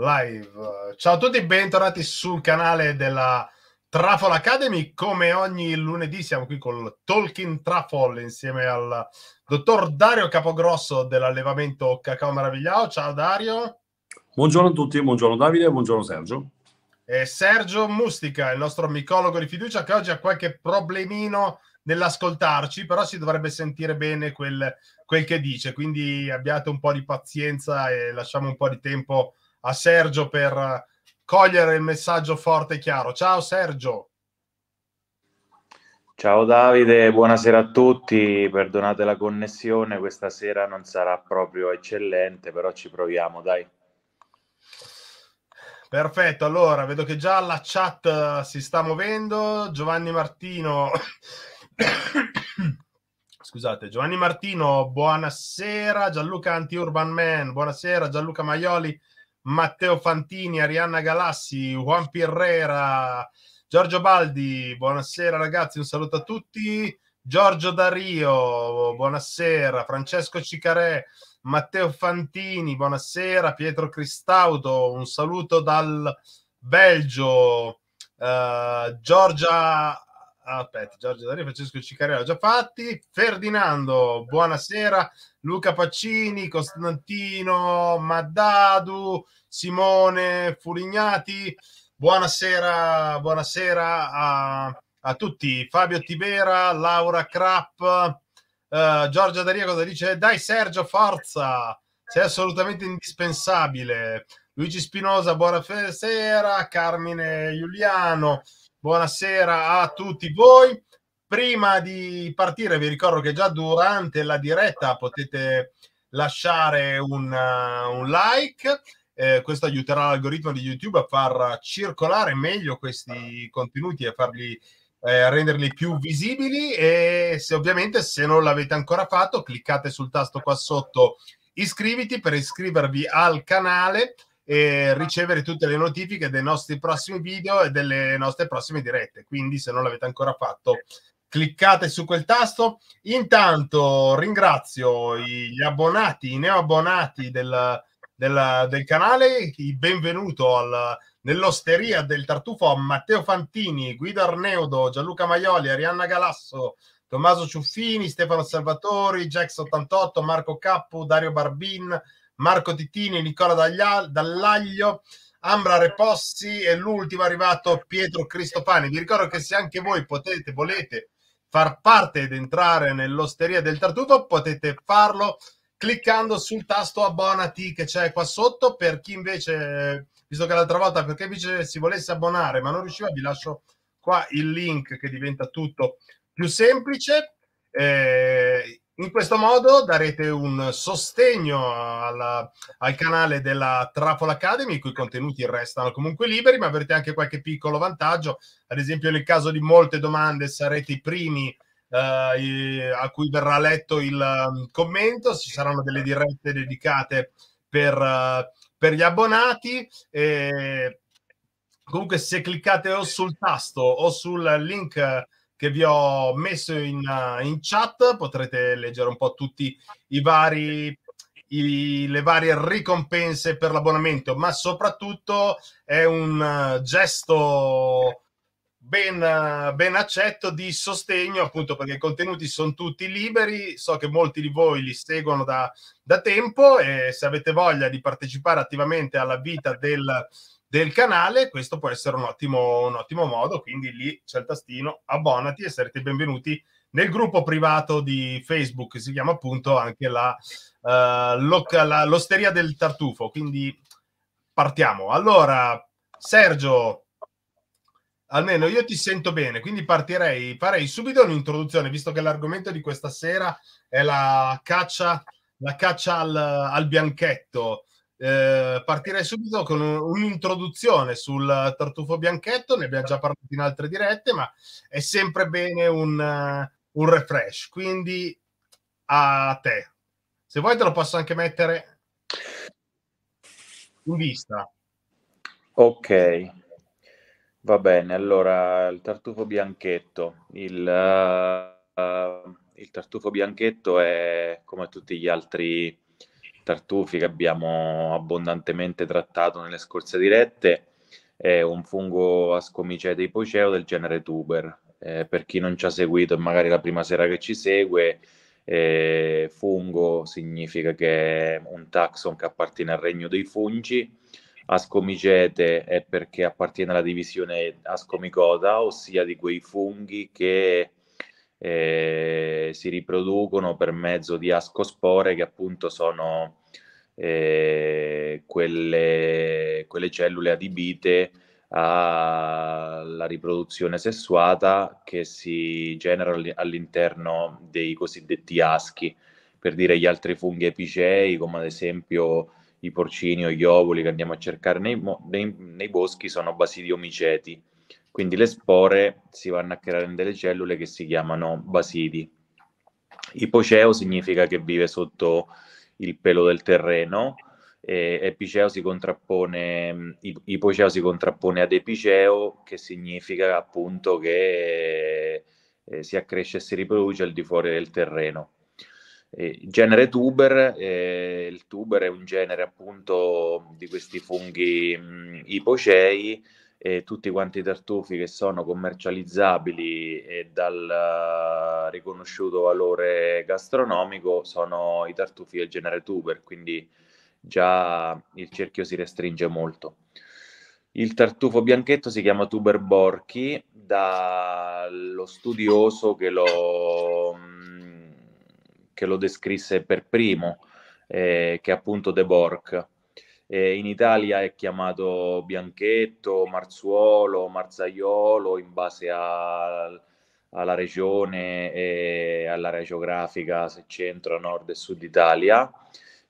live. Ciao a tutti, bentornati sul canale della Trafol Academy. Come ogni lunedì siamo qui con Talking Trafol insieme al dottor Dario Capogrosso dell'allevamento Cacao Maravigliao. Ciao Dario. Buongiorno a tutti, buongiorno Davide, buongiorno Sergio. E Sergio Mustica, il nostro micologo di fiducia che oggi ha qualche problemino nell'ascoltarci, però si dovrebbe sentire bene quel, quel che dice, quindi abbiate un po' di pazienza e lasciamo un po' di tempo a Sergio per cogliere il messaggio forte e chiaro. Ciao Sergio. Ciao Davide, buonasera a tutti, perdonate la connessione, questa sera non sarà proprio eccellente, però ci proviamo, dai. Perfetto, allora vedo che già la chat eh, si sta muovendo, Giovanni Martino, scusate, Giovanni Martino, buonasera, Gianluca Anti-Urban Man, buonasera, Gianluca Maioli, Matteo Fantini, Arianna Galassi, Juan Pirrera, Giorgio Baldi, buonasera ragazzi, un saluto a tutti. Giorgio Dario, buonasera. Francesco Cicarè, Matteo Fantini, buonasera. Pietro Cristaudo, un saluto dal Belgio. Uh, Giorgia aspetta, Giorgio Dario, Francesco Ciccarella, già fatti, Ferdinando, buonasera, Luca Pacini, Costantino, Maddadu, Simone Fulignati. buonasera, buonasera a, a tutti, Fabio Tibera, Laura Crapp, uh, eh, Giorgia Daria cosa dice? Dai Sergio, forza, sei assolutamente indispensabile. Luigi Spinosa, buonasera, Carmine Giuliano, buonasera a tutti voi. Prima di partire vi ricordo che già durante la diretta potete lasciare un, uh, un like, eh, questo aiuterà l'algoritmo di YouTube a far circolare meglio questi contenuti e farli eh, renderli più visibili e se ovviamente se non l'avete ancora fatto cliccate sul tasto qua sotto iscriviti per iscrivervi al canale e ricevere tutte le notifiche dei nostri prossimi video e delle nostre prossime dirette. Quindi se non l'avete ancora fatto, cliccate su quel tasto. Intanto ringrazio gli abbonati, i neoabbonati del, del, del canale, il benvenuto al, nell'osteria del tartufo Matteo Fantini, Guido Arneudo, Gianluca Maioli, Arianna Galasso, Tommaso Ciuffini, Stefano Salvatori, Jax88, Marco Cappu, Dario Barbin, Marco Tittini, Nicola Dall'Aglio, Ambra Repossi e l'ultimo arrivato Pietro Cristofani. Vi ricordo che se anche voi potete, volete far parte ed entrare nell'osteria del Tartuto, potete farlo cliccando sul tasto abbonati che c'è qua sotto. Per chi invece, visto che l'altra volta perché invece si volesse abbonare ma non riusciva, vi lascio qua il link che diventa tutto più semplice. Eh, in questo modo darete un sostegno alla, al canale della Trappola Academy, i cui contenuti restano comunque liberi, ma avrete anche qualche piccolo vantaggio. Ad esempio, nel caso di molte domande sarete i primi eh, a cui verrà letto il um, commento, ci saranno delle dirette dedicate per, eh, per gli abbonati. E comunque se cliccate o sul tasto o sul link che vi ho messo in, eh, in chat, potrete leggere un po' tutti i vari i, le varie ricompense per l'abbonamento, ma soprattutto è un eh, gesto ben, eh, ben accetto di sostegno, appunto perché i contenuti sono tutti liberi, so che molti di voi li seguono da, da tempo e se avete voglia di partecipare attivamente alla vita del del canale, questo può essere un ottimo, un ottimo modo, quindi lì c'è il tastino abbonati e sarete benvenuti nel gruppo privato di Facebook, che si chiama appunto anche la, uh, eh, loca, la, l'Osteria del Tartufo, quindi partiamo. Allora, Sergio, almeno io ti sento bene, quindi partirei, farei subito un'introduzione, visto che l'argomento di questa sera è la caccia, la caccia al, al bianchetto. Eh, partirei subito con un'introduzione sul tartufo bianchetto, ne abbiamo già parlato in altre dirette, ma è sempre bene un, uh, un refresh, quindi a te. Se vuoi te lo posso anche mettere in vista. Ok, va bene. Allora, il tartufo bianchetto. Il, uh, uh, il tartufo bianchetto è, come tutti gli altri tartufi che abbiamo abbondantemente trattato nelle scorse dirette, è un fungo ascomicete ipoceo del genere tuber. Eh, per chi non ci ha seguito e magari la prima sera che ci segue, eh, fungo significa che è un taxon che appartiene al regno dei fungi, ascomicete è perché appartiene alla divisione ascomicota, ossia di quei funghi che eh, si riproducono per mezzo di ascospore che appunto sono eh, quelle, quelle cellule adibite alla riproduzione sessuata che si genera all'interno dei cosiddetti aschi, per dire gli altri funghi epicei, come ad esempio i porcini o gli ovuli che andiamo a cercare nei, nei, nei boschi, sono basidiomiceti, quindi le spore si vanno a creare in delle cellule che si chiamano basidi. Ipoceo significa che vive sotto il pelo del terreno, epiceo si contrappone, ipoceo si contrappone ad epiceo, che significa appunto che eh, si accresce e si riproduce al di fuori del terreno. Eh, genere tuber, eh, il tuber è un genere appunto di questi funghi mh, ipocei eh, tutti quanti i tartufi che sono commercializzabili e dal uh, riconosciuto valore gastronomico sono i tartufi del genere tuber, quindi già il cerchio si restringe molto. Il tartufo bianchetto si chiama Tuber Borchi, dallo studioso che lo, che lo descrisse per primo, eh, che è appunto De Bork. Eh, in Italia è chiamato Bianchetto, Marzuolo, Marzaiolo in base a, alla regione e all'area geografica, se centro, nord e sud Italia.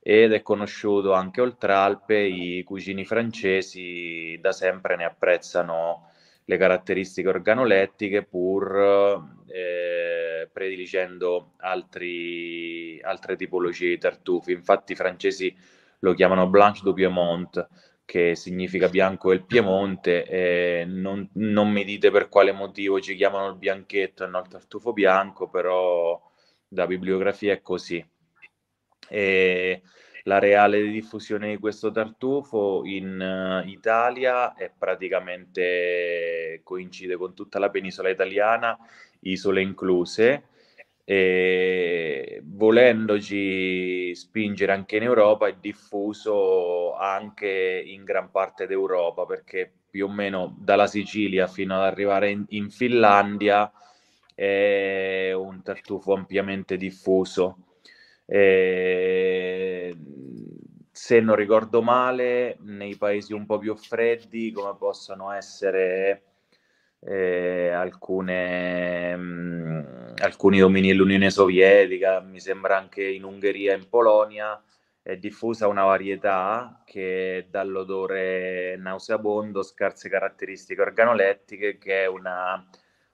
Ed è conosciuto anche oltre Alpe, i cugini francesi da sempre ne apprezzano le caratteristiche organolettiche pur eh, prediligendo altri, altre tipologie di tartufi. Infatti i francesi lo chiamano Blanche du Piemont, che significa bianco del Piemonte, e non, non, mi dite per quale motivo ci chiamano il bianchetto e non il tartufo bianco, però da bibliografia è così. E la reale diffusione di questo tartufo in uh, Italia è praticamente coincide con tutta la penisola italiana, isole incluse, e volendoci spingere anche in Europa è diffuso anche in gran parte d'Europa perché più o meno dalla Sicilia fino ad arrivare in, in Finlandia è un tartufo ampiamente diffuso. E se non ricordo male, nei paesi un po' più freddi, come possono essere eh, alcune, mh, mm, alcuni domini dell'Unione Sovietica, mi sembra anche in Ungheria e in Polonia, è diffusa una varietà che dall'odore nauseabondo, scarse caratteristiche organolettiche, che è una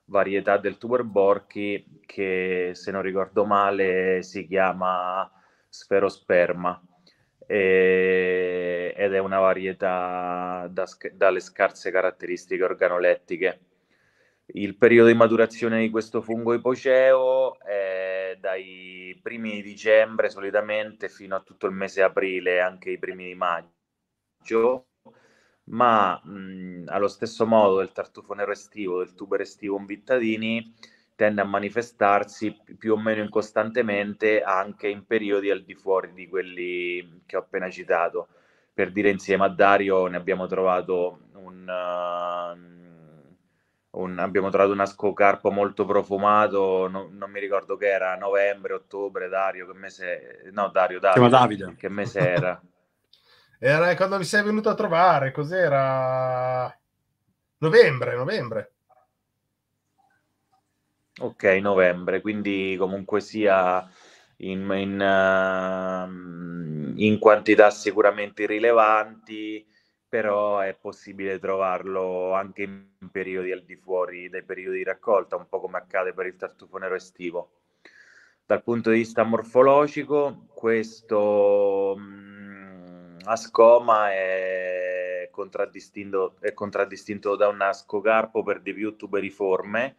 varietà del tuberborchi che, se non ricordo male, si chiama sferosperma e, ed è una varietà da, dalle scarse caratteristiche organolettiche. Il periodo di maturazione di questo fungo ipoceo è dai primi di dicembre solitamente fino a tutto il mese aprile, anche i primi di maggio, ma mh, allo stesso modo del tartufo nero estivo, del tuber estivo in vittadini, tende a manifestarsi più o meno incostantemente anche in periodi al di fuori di quelli che ho appena citato. Per dire insieme a Dario ne abbiamo trovato un... Uh, un, abbiamo trovato un ascocarpo molto profumato, no, non mi ricordo che era, novembre, ottobre, Dario, che mese... No, Dario, Dario, Davide. che mese era? era quando mi sei venuto a trovare, cos'era? Novembre, novembre. Ok, novembre, quindi comunque sia in, in, uh, in quantità sicuramente rilevanti, però è possibile trovarlo anche in periodi al di fuori dai periodi di raccolta, un po' come accade per il tartufo nero estivo. Dal punto di vista morfologico, questo mh, mm, ascoma è contraddistinto, è contraddistinto da un ascocarpo per di più tuberiforme,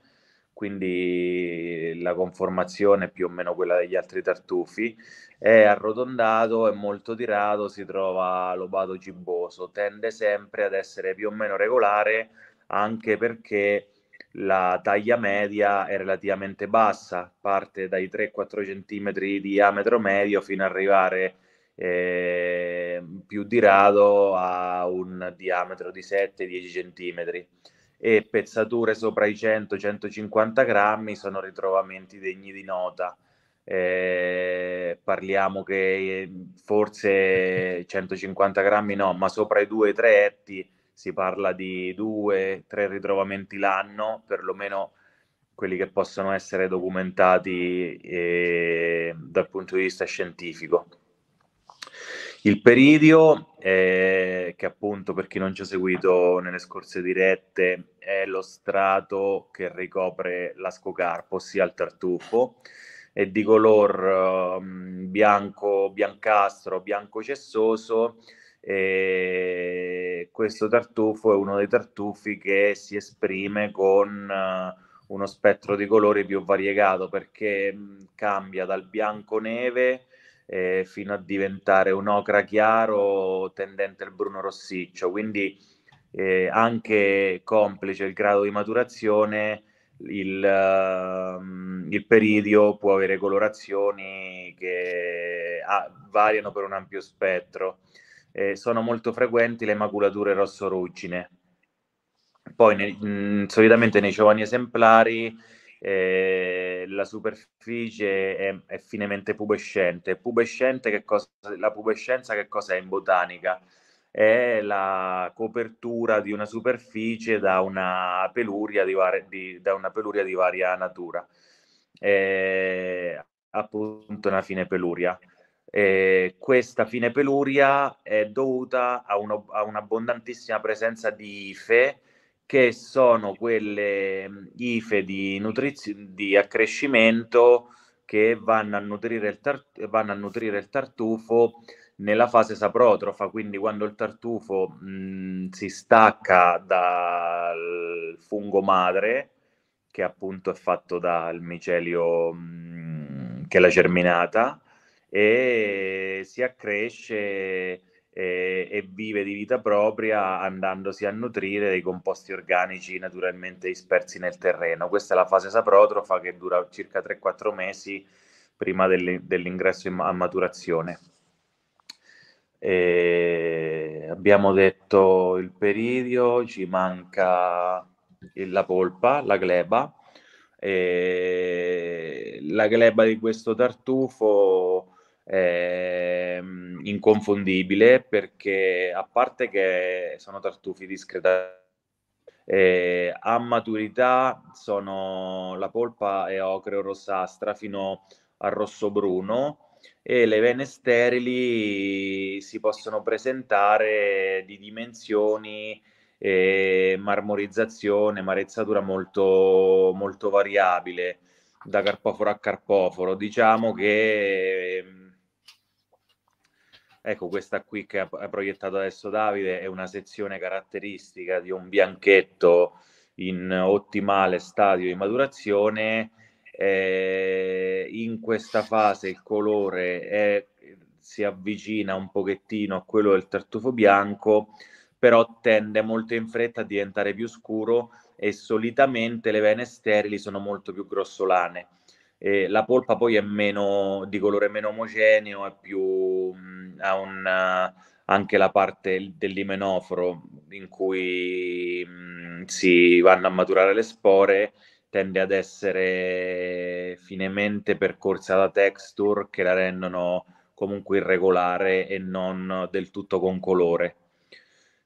quindi la conformazione è più o meno quella degli altri tartufi, è arrotondato, è molto tirato, si trova lobato gibboso, tende sempre ad essere più o meno regolare anche perché la taglia media è relativamente bassa, parte dai 3-4 cm di diametro medio fino ad arrivare eh, più di rado a un diametro di 7-10 cm e pezzature sopra i 100-150 grammi sono ritrovamenti degni di nota. Eh, parliamo che ehm, forse 150 grammi no, ma sopra i 2-3 etti si parla di 2-3 ritrovamenti l'anno, perlomeno quelli che possono essere documentati eh, dal punto di vista scientifico. Il peridio, eh, che appunto per chi non ci ha seguito nelle scorse dirette, è lo strato che ricopre l'ascocarpo, ossia il tartufo, è di color eh, bianco, biancastro, bianco cessoso. E questo tartufo è uno dei tartufi che si esprime con... Eh, uno spettro di colori più variegato perché mm, cambia dal bianco neve eh, fino a diventare un ocra chiaro tendente al bruno rossiccio, quindi eh, anche complice il grado di maturazione, il, uh, il peridio può avere colorazioni che ah, variano per un ampio spettro. Eh, sono molto frequenti le maculature rosso-ruggine. Poi ne, mh, solitamente nei giovani esemplari eh, la superficie è, è, finemente pubescente. Pubescente che cosa, la pubescenza che cosa è in botanica? È la copertura di una superficie da una peluria di, var- di, una peluria di varia natura, eh, appunto una fine peluria. Eh, questa fine peluria è dovuta a, uno, a un'abbondantissima presenza di ife che sono quelle IFE di, nutriz- di accrescimento che vanno a, nutrire il tart- vanno a nutrire il tartufo nella fase saprotrofa, quindi quando il tartufo mh, si stacca dal fungo madre, che appunto è fatto dal micelio mh, che è la germinata, e si accresce e, e vive di vita propria andandosi a nutrire dei composti organici naturalmente dispersi nel terreno. Questa è la fase saprotrofa che dura circa 3-4 mesi prima dell'ingresso a maturazione. E abbiamo detto il peridio, ci manca la polpa, la gleba. E la gleba di questo tartufo ehm, inconfondibile perché a parte che sono tartufi discretamente eh, a maturità sono la polpa è ocreo rossastra fino al rosso bruno e le vene sterili si possono presentare di dimensioni e marmorizzazione, marezzatura molto, molto variabile da carpoforo a carpoforo. Diciamo che ehm, Ecco, questa qui che ha, proiettato adesso Davide è una sezione caratteristica di un bianchetto in ottimale stadio di maturazione. Eh, in questa fase il colore è, si avvicina un pochettino a quello del tartufo bianco, però tende molto in fretta a diventare più scuro e solitamente le vene sterili sono molto più grossolane eh, la polpa poi è meno, di colore meno omogeneo, è più, mh, ha un, anche la parte dell'imenoforo in cui mh, si vanno a maturare le spore, tende ad essere finemente percorsa da texture che la rendono comunque irregolare e non del tutto con colore.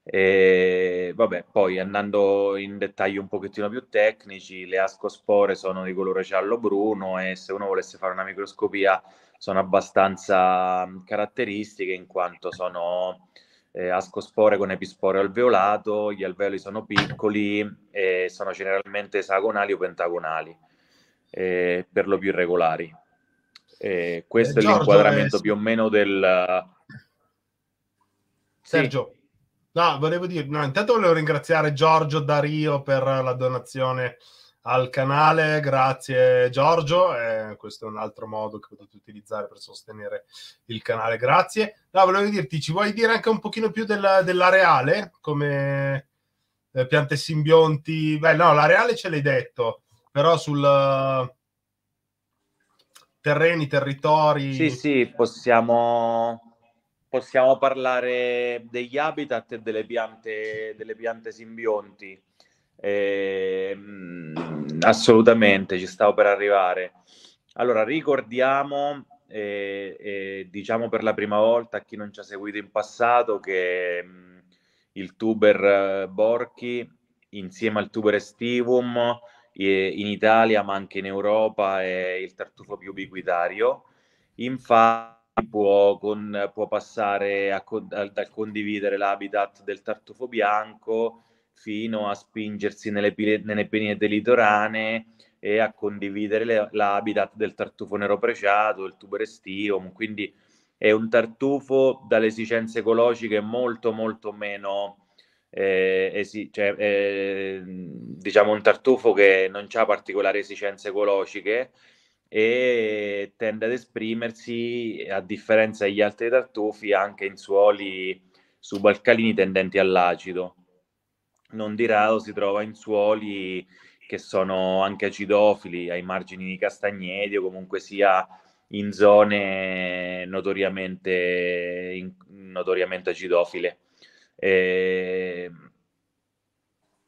E vabbè, poi andando in dettagli un pochettino più tecnici, le ascospore sono di colore giallo-bruno e se uno volesse fare una microscopia sono abbastanza caratteristiche in quanto sono eh, ascospore con epispore alveolato, gli alveoli sono piccoli e sono generalmente esagonali o pentagonali, eh, per lo più irregolari. Eh, questo Giorgio, è l'inquadramento più o meno del... Sergio. Sì. No, volevo dire, no, intanto volevo ringraziare Giorgio Dario per la donazione al canale, grazie Giorgio, eh, questo è un altro modo che potete utilizzare per sostenere il canale, grazie. No, volevo dirti, ci vuoi dire anche un pochino più della, dell'areale, come eh, piante simbionti? Beh, no, l'areale ce l'hai detto, però sul uh, terreni, territori... Sì, sì, possiamo possiamo parlare degli habitat e delle piante, delle piante simbionti. Eh, assolutamente, ci stavo per arrivare. Allora, ricordiamo, eh, eh, diciamo per la prima volta a chi non ci ha seguito in passato, che mh, mm, il tuber eh, Borchi, insieme al tuber Estivum, in Italia ma anche in Europa, è il tartufo più ubiquitario. Infatti, può, con, può passare a, a, dal condividere l'habitat del tartufo bianco fino a spingersi nelle, nelle pinete litorane e a condividere le, l'habitat del tartufo nero preciato, il tubo restivo. quindi è un tartufo dalle esigenze ecologiche molto molto meno, eh, esi- cioè, eh, diciamo un tartufo che non ha particolari esigenze ecologiche, e tende ad esprimersi, a differenza degli altri tartufi, anche in suoli subalcalini tendenti all'acido. Non di rado si trova in suoli che sono anche acidofili, ai margini di castagneti o comunque sia in zone notoriamente, in, notoriamente acidofile. E ehm,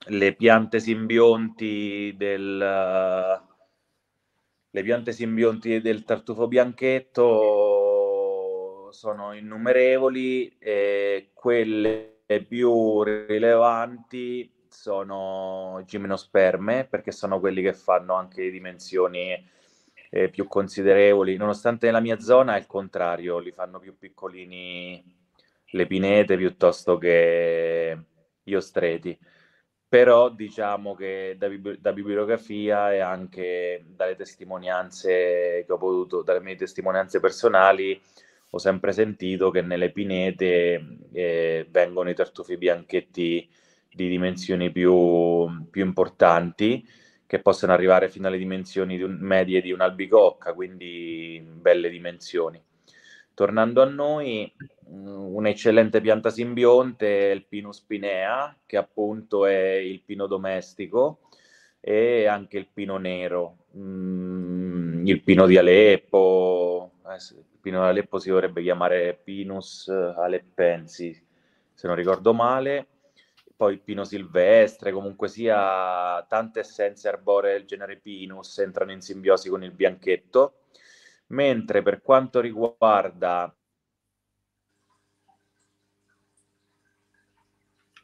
le piante simbionti del, le piante simbionti del tartufo bianchetto sono innumerevoli e quelle più rilevanti sono gimnosperme perché sono quelli che fanno anche dimensioni eh, più considerevoli nonostante nella mia zona è il contrario li fanno più piccolini le pinete piuttosto che gli ostreti però diciamo che da, da, bibliografia e anche dalle testimonianze che ho potuto, dalle mie testimonianze personali, ho sempre sentito che nelle pinete eh, vengono i tartufi bianchetti di dimensioni più, più, importanti, che possono arrivare fino alle dimensioni di un, medie di un'albicocca, quindi belle dimensioni. Tornando a noi, un'eccellente pianta simbionte è il Pinus pinea, che appunto è il pino domestico, e anche il pino nero, mm, il pino di Aleppo, eh, il pino di Aleppo si dovrebbe chiamare Pinus aleppensi, se non ricordo male, poi il pino silvestre, comunque sia tante essenze arboree del genere Pinus entrano in simbiosi con il bianchetto, mentre per quanto riguarda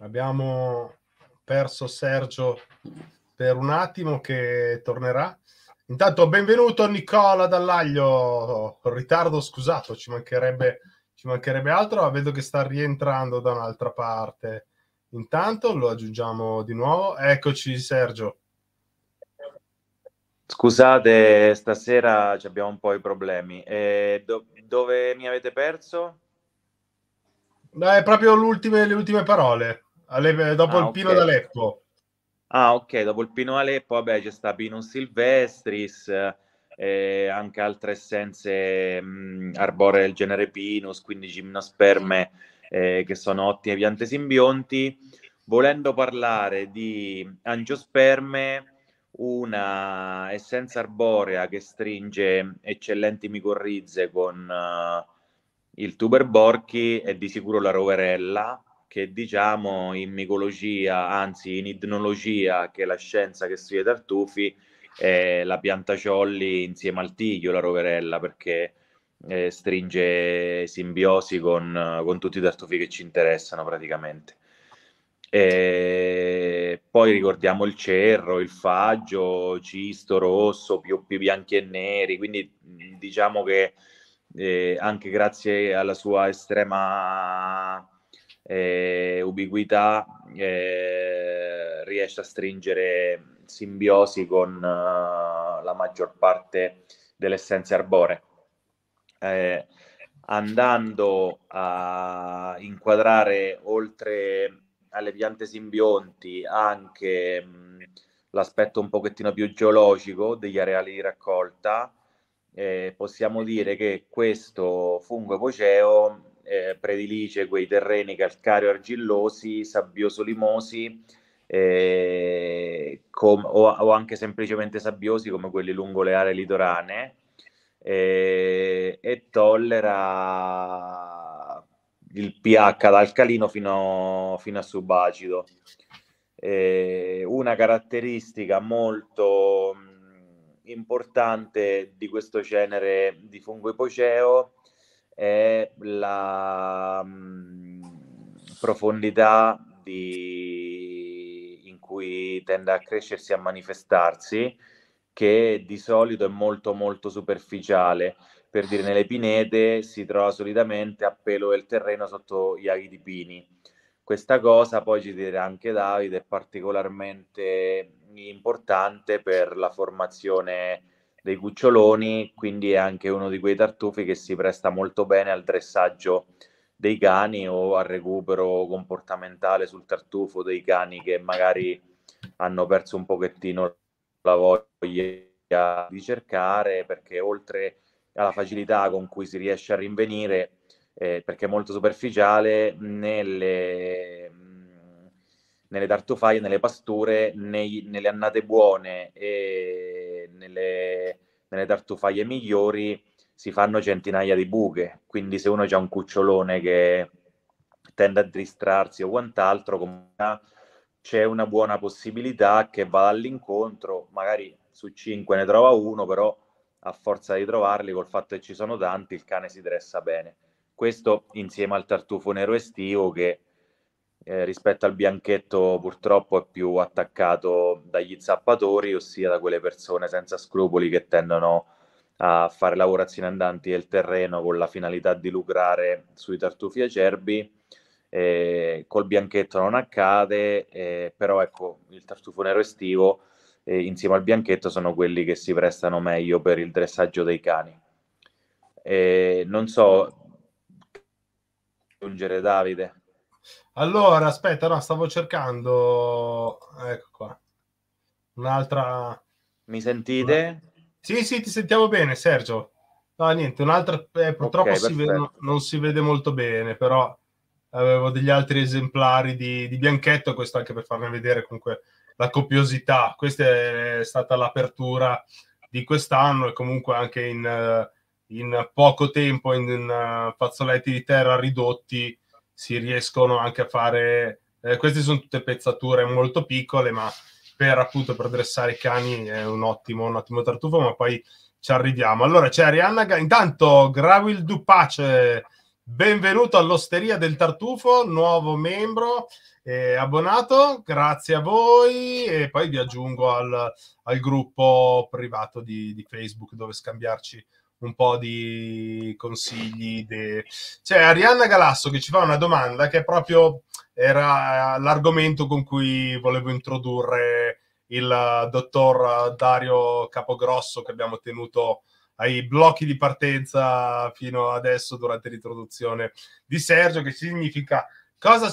Abbiamo perso Sergio per un attimo che tornerà. Intanto benvenuto Nicola Dall'Aglio, ritardo scusato, ci mancherebbe, ci mancherebbe altro, vedo che sta rientrando da un'altra parte. Intanto lo aggiungiamo di nuovo. Eccoci Sergio. Scusate, stasera abbiamo un po' i problemi. Eh, do dove mi avete perso? Beh, proprio le ultime parole. Eh, dopo ah, il Pino okay. d'Aleppo. Ah, ok, dopo il Pino d'Aleppo, vabbè, c'è sta Pino Silvestris, eh, anche altre essenze mh, mm, arboree del genere Pinus, quindi gimnosperme, eh, che sono ottime piante simbionti. Volendo parlare di angiosperme, una essenza arborea che stringe eccellenti micorrize con uh, il tuber borchi e di sicuro la roverella che diciamo in micologia, anzi in idnologia, che è la scienza che studia i tartufi, è la piantaciolli insieme al tiglio, la roverella, perché eh, stringe simbiosi con, con, tutti i tartufi che ci interessano praticamente. E poi ricordiamo il cerro, il faggio, cisto rosso, più bianchi e neri, quindi diciamo che eh, anche grazie alla sua estrema eh, ubiquità, eh, riesce a stringere simbiosi con uh, la maggior parte delle essenze arboree. Eh, andando a inquadrare oltre alle piante simbionti anche mh, l'aspetto un pochettino più geologico degli areali di raccolta, eh, possiamo dire che questo fungo epoceo eh, predilige quei terreni calcareo-argillosi, sabbioso-limosi eh, com- o, o, anche semplicemente sabbiosi come quelli lungo le aree litorane eh, e tollera il pH da alcalino fino, fino a subacido. Eh, una caratteristica molto mm, importante di questo genere di fungo ipoceo è la mm, profondità di, in cui tende a crescersi, e a manifestarsi, che di solito è molto molto superficiale. Per dire, nelle pinete si trova solitamente a pelo del terreno sotto gli aghi di pini. Questa cosa, poi ci dirà anche Davide, è particolarmente importante per la formazione dei cuccioloni, quindi è anche uno di quei tartufi che si presta molto bene al dressaggio dei cani o al recupero comportamentale sul tartufo dei cani che magari hanno perso un pochettino la voglia di cercare perché oltre alla facilità con cui si riesce a rinvenire eh, perché è molto superficiale nelle nelle tartufaie, nelle pasture, nei, nelle annate buone e nelle, nelle tartufaie migliori si fanno centinaia di buche. Quindi se uno ha un cucciolone che tende a distrarsi o quant'altro, c'è una buona possibilità che vada all'incontro, magari su cinque ne trova uno, però a forza di trovarli, col fatto che ci sono tanti, il cane si dressa bene. Questo insieme al tartufo nero estivo che eh, rispetto al bianchetto purtroppo è più attaccato dagli zappatori, ossia da quelle persone senza scrupoli che tendono a fare lavorazioni andanti del terreno con la finalità di lucrare sui tartufi acerbi. Eh, col bianchetto non accade, eh, però ecco il tartufo nero estivo eh, insieme al bianchetto sono quelli che si prestano meglio per il dressaggio dei cani. Eh, non so, aggiungere Davide. Allora, aspetta, no, stavo cercando. Ecco qua. Un'altra. Mi sentite? Sì, sì, ti sentiamo bene, Sergio. No, niente, un'altra. Eh, purtroppo okay, si vede, non si vede molto bene, però avevo degli altri esemplari di, di bianchetto, questo anche per farne vedere comunque la copiosità. Questa è stata l'apertura di quest'anno e comunque anche in, eh, in poco tempo, in, in eh, fazzoletti di terra ridotti si riescono anche a fare... Eh, queste sono tutte pezzature molto piccole, ma per appunto per dressare i cani è un ottimo, un ottimo tartufo, ma poi ci arriviamo. Allora c'è Arianna, intanto Gravil Dupace, benvenuto all'Osteria del Tartufo, nuovo membro e abbonato, grazie a voi e poi vi aggiungo al, al gruppo privato di, di, Facebook dove scambiarci un po' di consigli. De... C'è cioè, Arianna Galasso che ci fa una domanda che proprio era l'argomento con cui volevo introdurre il dottor Dario Capogrosso che abbiamo tenuto ai blocchi di partenza fino adesso durante l'introduzione di Sergio, che significa Cosa,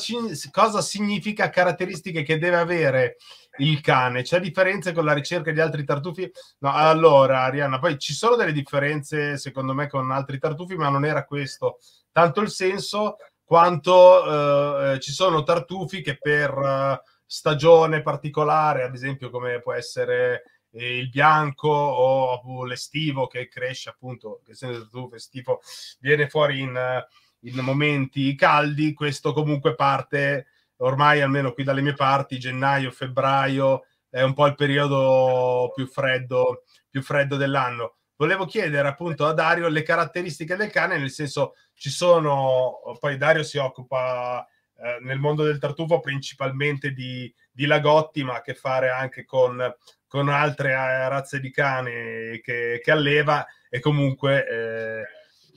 cosa, significa caratteristiche che deve avere il cane? C'è differenze con la ricerca di altri tartufi? No, allora, Arianna, poi ci sono delle differenze, secondo me, con altri tartufi, ma non era questo tanto il senso quanto eh, eh ci sono tartufi che per eh, stagione particolare, ad esempio come può essere eh, il bianco o l'estivo che cresce appunto, che essendo tartufo estivo, viene fuori in in momenti caldi, questo comunque parte ormai almeno qui dalle mie parti, gennaio, febbraio, è un po' il periodo più freddo, più freddo dell'anno. Volevo chiedere appunto a Dario le caratteristiche del cane, nel senso ci sono, poi Dario si occupa eh, nel mondo del tartufo principalmente di, di, lagotti, ma a che fare anche con, con altre eh, razze di cane che, che alleva e comunque eh,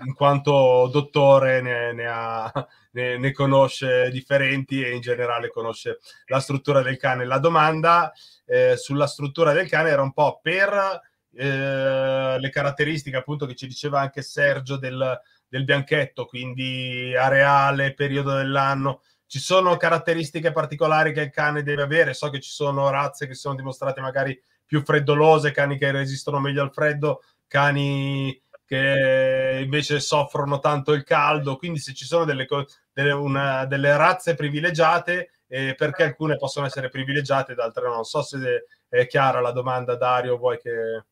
in quanto dottore ne, ne, ha, ne, ne, conosce differenti e in generale conosce la struttura del cane. La domanda eh, sulla struttura del cane era un po' per eh, le caratteristiche appunto che ci diceva anche Sergio del, del bianchetto, quindi areale, periodo dell'anno. Ci sono caratteristiche particolari che il cane deve avere? So che ci sono razze che sono dimostrate magari più freddolose, cani che resistono meglio al freddo, cani che invece soffrono tanto il caldo, quindi se ci sono delle, delle, una, delle razze privilegiate, eh, perché alcune possono essere privilegiate ed altre no? Non so se è chiara la domanda, Dario, vuoi che...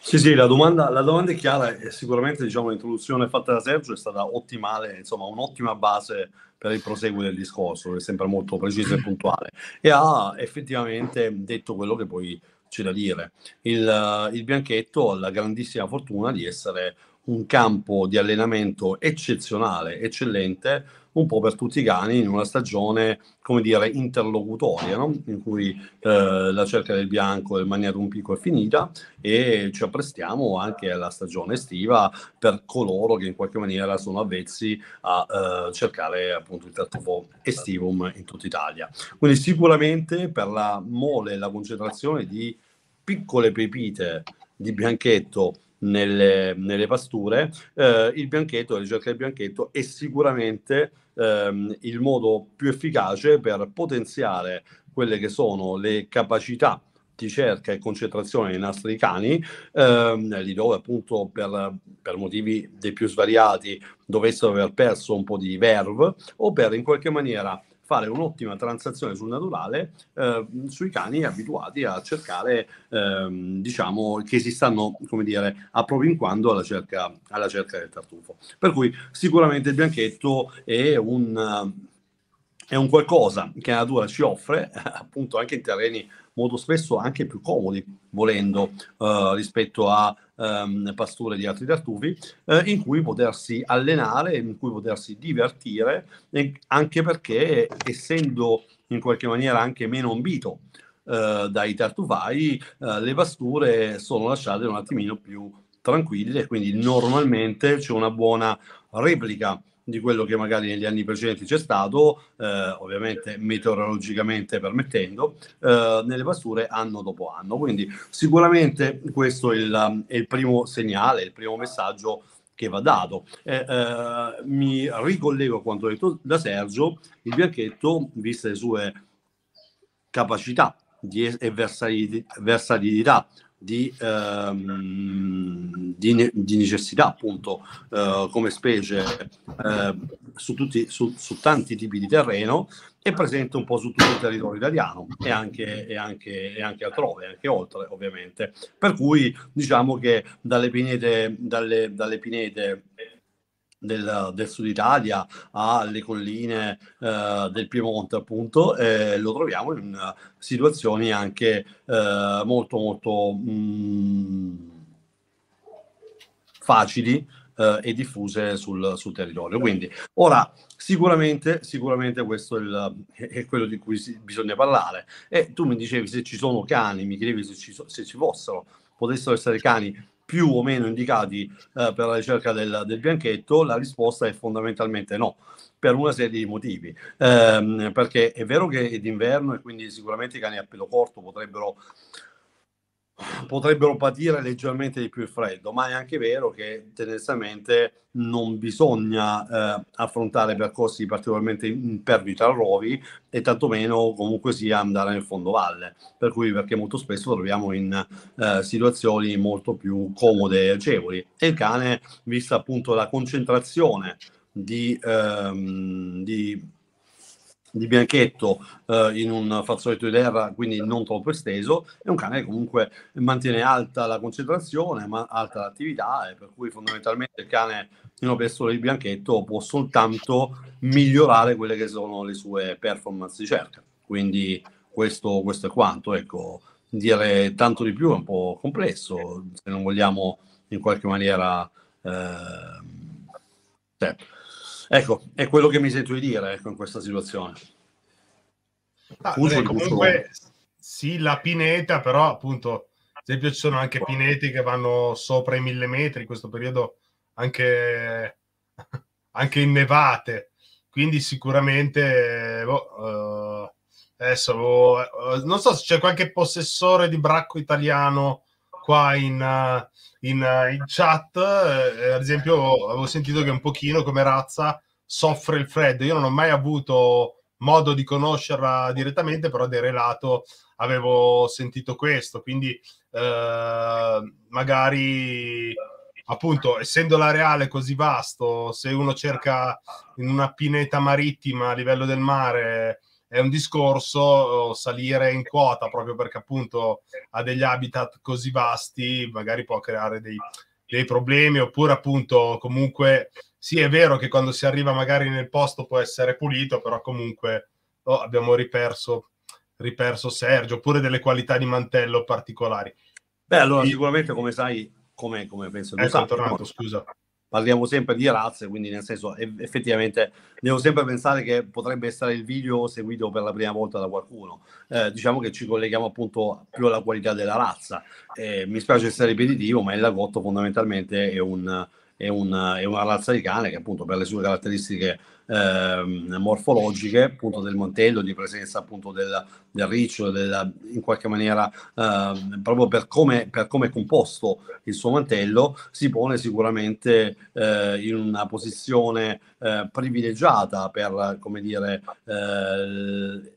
Sì, sì, la domanda, la domanda è chiara e sicuramente diciamo, l'introduzione fatta da Sergio è stata ottimale, insomma un'ottima base per il proseguo del discorso, è sempre molto preciso e puntuale e ha effettivamente detto quello che poi c'è da dire. Il, eh, il Bianchetto ha la grandissima fortuna di essere un campo di allenamento eccezionale, eccellente, un po' per tutti i cani in una stagione, come dire, interlocutoria, no? in cui eh, la cerca del bianco e del maniato un picco è finita e ci apprestiamo anche alla stagione estiva per coloro che in qualche maniera sono avvezzi a eh, cercare appunto il tartufo estivum in tutta Italia. Quindi sicuramente per la mole e la concentrazione di piccole pepite di bianchetto nelle, nelle pasture, eh, il bianchetto, la ricerca del bianchetto è sicuramente ehm, il modo più efficace per potenziare quelle che sono le capacità di cerca e concentrazione dei nostri cani, ehm, lì dove appunto per, per, motivi dei più svariati dovessero aver perso un po' di verve o per in qualche maniera fare un'ottima transazione sul naturale eh, sui cani abituati a cercare, ehm, diciamo, che si stanno, come dire, appropinquando alla cerca, alla cerca del tartufo. Per cui sicuramente il bianchetto è un è un qualcosa che la natura ci offre, appunto anche in terreni molto spesso anche più comodi, volendo, eh, rispetto a ehm, pasture di altri tartufi, eh, in cui potersi allenare, in cui potersi divertire, eh, anche perché essendo in qualche maniera anche meno ambito eh, dai tartufai, eh, le pasture sono lasciate un attimino più tranquille, quindi normalmente c'è una buona replica di quello che magari negli anni precedenti c'è stato, eh, ovviamente meteorologicamente permettendo, eh, nelle pasture anno dopo anno. Quindi sicuramente questo è il, è il primo segnale, il primo messaggio che va dato. Eh, eh mi ricollego a quanto detto da Sergio, il bianchetto, viste le sue capacità di, e versatilità di, ehm, di, di necessità, appunto, eh, come specie eh, su, tutti, su, su, tanti tipi di terreno e presente un po' su tutto il territorio italiano e anche, e anche, e anche altrove, anche oltre, ovviamente. Per cui diciamo che dalle pinete, dalle, dalle pinete del, del, sud Italia alle colline eh, del Piemonte, appunto, e lo troviamo in situazioni anche eh, molto, molto mh, mm, facili eh, e diffuse sul, sul, territorio. Quindi, ora, sicuramente, sicuramente questo è, il, è quello di cui si, bisogna parlare. E tu mi dicevi se ci sono cani, mi chiedevi se ci, se ci fossero, potessero essere cani più o meno indicati eh, per la ricerca del, del, bianchetto? La risposta è fondamentalmente no, per una serie di motivi. Eh, perché è vero che è d'inverno e quindi sicuramente i cani a pelo corto potrebbero potrebbero patire leggermente di più il freddo, ma è anche vero che tendenzialmente non bisogna eh, affrontare percorsi particolarmente imperviti al rovi e tantomeno comunque sia andare nel fondovalle, per cui perché molto spesso troviamo in eh, situazioni molto più comode e agevoli e il cane, vista appunto la concentrazione di, ehm, di di bianchetto eh, in un fazzoletto di terra, quindi non troppo esteso, è un cane che comunque mantiene alta la concentrazione, ma alta l'attività, e per cui fondamentalmente il cane in una pistola di bianchetto può soltanto migliorare quelle che sono le sue performance di cerca. Quindi questo, questo è quanto, ecco, dire tanto di più è un po' complesso, se non vogliamo in qualche maniera... Eh, Ecco, è quello che mi sento di dire ecco, in questa situazione. Ah, beh, comunque sì, la pineta, però appunto, ad esempio ci sono anche pineti che vanno sopra i mille metri in questo periodo, anche, anche innevate. Quindi sicuramente... Boh, uh, adesso, boh, uh, non so se c'è qualche possessore di bracco italiano qua in, eh, in, eh, in chat, eh, eh, ad esempio, avevo sentito che un pochino come razza soffre il freddo. Io non ho mai avuto modo di conoscerla direttamente, però del relato avevo sentito questo, quindi eh, magari appunto essendo l'areale così vasto, se uno cerca in una pineta marittima a livello del mare è un discorso oh, salire in quota proprio perché appunto ha degli habitat così vasti, magari può creare dei, dei problemi oppure appunto comunque sì è vero che quando si arriva magari nel posto può essere pulito, però comunque oh, abbiamo riperso, riperso Sergio oppure delle qualità di mantello particolari. Beh, allora sicuramente come sai, come, come penso... Ecco, tornato, scusa parliamo sempre di razze, quindi nel senso effettivamente devo sempre pensare che potrebbe essere il video seguito per la prima volta da qualcuno. Eh, diciamo che ci colleghiamo appunto più alla qualità della razza. Eh, mi spiace essere ripetitivo, ma il lagotto fondamentalmente è, un, è, un, è una razza di cane che appunto per le sue caratteristiche ehm, morfologiche appunto del mantello, di presenza appunto del, del riccio, della, in qualche maniera eh, proprio per come, per come, è composto il suo mantello, si pone sicuramente eh, in una posizione eh, privilegiata per, come dire, eh,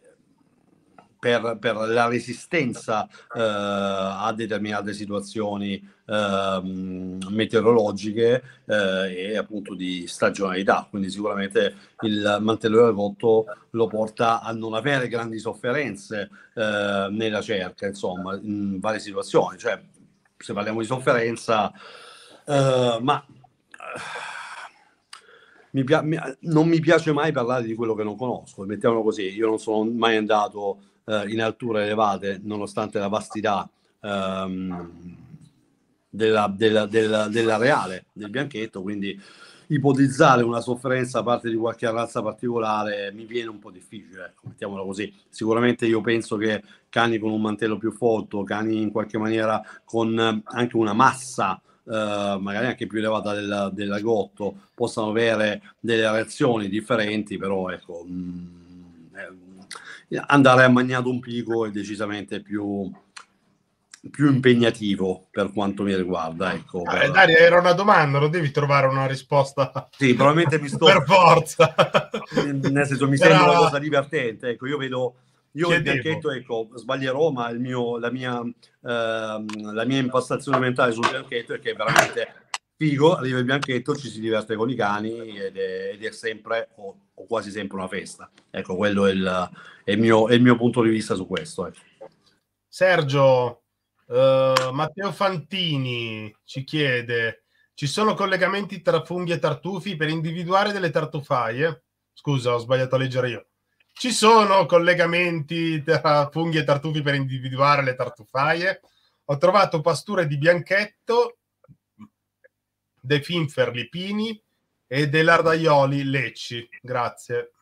per, per la resistenza eh, a determinate situazioni ehm, eh, meteorologiche e appunto di stagionalità. Quindi sicuramente il mantello del votto lo porta a non avere grandi sofferenze eh, nella cerca, insomma, in varie situazioni. Cioè, se parliamo di sofferenza, eh, ma... Eh, mi pi- mi- non mi piace mai parlare di quello che non conosco, mettiamolo così, io non sono mai andato eh, in alture elevate, nonostante la vastità ehm, della, della, della, della, reale del bianchetto, quindi ipotizzare una sofferenza da parte di qualche razza particolare mi viene un po' difficile, ecco, mettiamola così. Sicuramente io penso che cani con un mantello più folto, cani in qualche maniera con eh, anche una massa Uh, magari anche più elevata del, dell'agotto, possano avere delle reazioni differenti, però ecco, mh, mm, andare a mangiare un pico è decisamente più, più impegnativo per quanto mi riguarda. Ecco, ah, per... Dario, era una domanda, non devi trovare una risposta. Sì, probabilmente mi sto... per forza. Nel senso, mi Però... sembra una cosa divertente. Ecco, io vedo... Io il bianchetto, ecco, sbaglierò, ma il mio, la, mia, eh, la mia impostazione mentale sul bianchetto è che veramente figo, arriva il bianchetto, ci si diverte con i cani ed è, ed è sempre o, o, quasi sempre una festa. Ecco, quello è il, è il, mio, è il mio, punto di vista su questo. Ecco. Sergio, uh, Matteo Fantini ci chiede, ci sono collegamenti tra funghi e tartufi per individuare delle tartufaie? Scusa, ho sbagliato a leggere io. Ci sono collegamenti tra funghi e tartufi per individuare le tartufaie? Ho trovato pasture di bianchetto De Finferli Pini e Lardaioli Lecci. Grazie.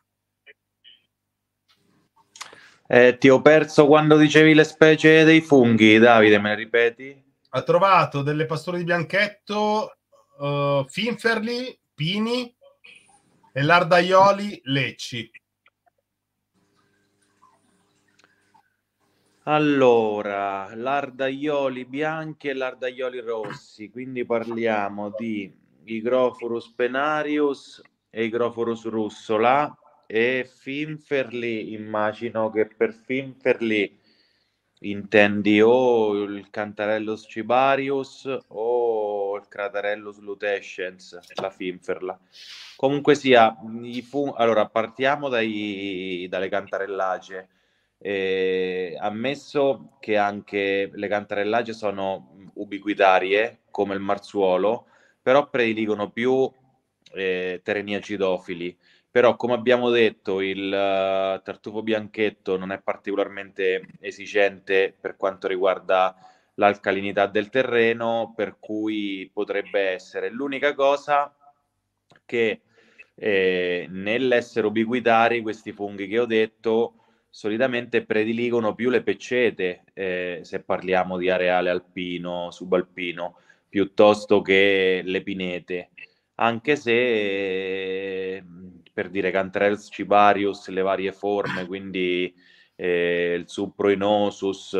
Eh, ti ho perso quando dicevi le specie dei funghi, Davide, me le ripeti? Ha trovato delle pastore di bianchetto, uh, Finferli, Pini e l'Ardaioli Lecci. Allora, lardaioli bianchi e lardaioli rossi, quindi parliamo di Igroforus penarius e Igrophorus russola e Finferli, immagino che per Finferli intendi o il Cantarellus cibarius o il Craterellus lutescens, la Finferla. Comunque sia, i fu- allora partiamo dai, dalle cantarellacee eh, ammesso che anche le cantarellagge sono mm, ubiquitarie come il marzuolo, però prediligono più eh, terreni acidofili. Però, come abbiamo detto, il uh, tartufo bianchetto non è particolarmente esigente per quanto riguarda l'alcalinità del terreno, per cui potrebbe essere l'unica cosa che eh, nell'essere ubiquitari questi funghi che ho detto solitamente prediligono più le peccete, eh, se parliamo di areale alpino, subalpino, piuttosto che le pinete, anche se per dire Cantrels cibarius, le varie forme, quindi eh, il subproinosus eh,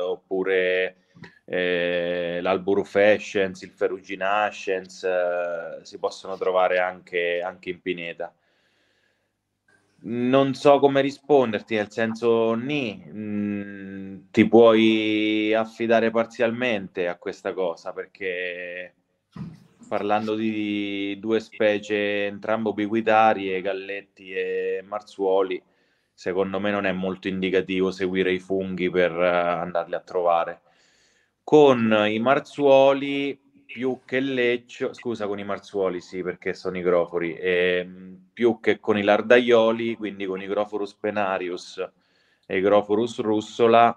oppure eh, l'alburufescens, il ferruginascens, eh, si possono trovare anche, anche in pineta non so come risponderti, nel senso, ni, mh, mm, ti puoi affidare parzialmente a questa cosa perché parlando di due specie entrambe ubiquitarie, Galletti e Marzuoli, secondo me non è molto indicativo seguire i funghi per eh, andarli a trovare. Con i marzuoli più che Leccio, scusa con i Marzuoli sì perché sono i Grofori, ehm, più che con i Lardaioli, quindi con i Groforus Penarius e i Groforus Russola,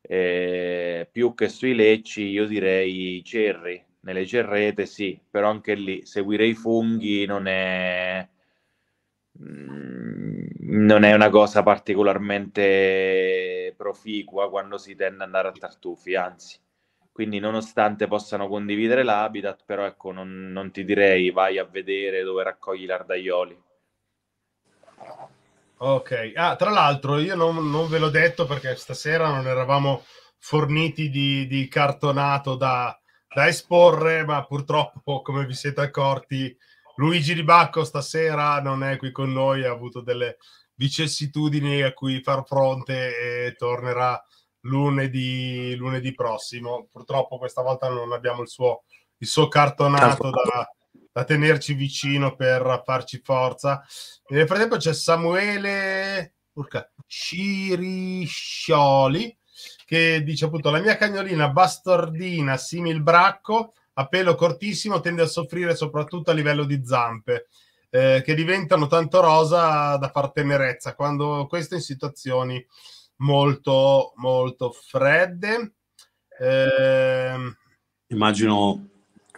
eh, più che sui Lecci io direi Cerri, nelle Cerrete sì, però anche lì seguire i funghi non è, mm, non è una cosa particolarmente proficua quando si tende ad andare a tartufi, anzi quindi nonostante possano condividere l'habitat, però ecco, non, non ti direi vai a vedere dove raccogli l'ardaioli. Ok, ah, tra l'altro io non, non, ve l'ho detto perché stasera non eravamo forniti di, di cartonato da, da, esporre, ma purtroppo, come vi siete accorti, Luigi Di Bacco stasera non è qui con noi, ha avuto delle vicissitudini a cui far fronte e tornerà lunedì, lunedì prossimo. Purtroppo questa volta non abbiamo il suo, il suo cartonato da, da tenerci vicino per farci forza. E nel frattempo c'è Samuele urca, Ciriscioli che dice appunto la mia cagnolina bastardina simil bracco a pelo cortissimo tende a soffrire soprattutto a livello di zampe eh, che diventano tanto rosa da far tenerezza quando questo in situazioni molto, molto fredde. Eh... Immagino,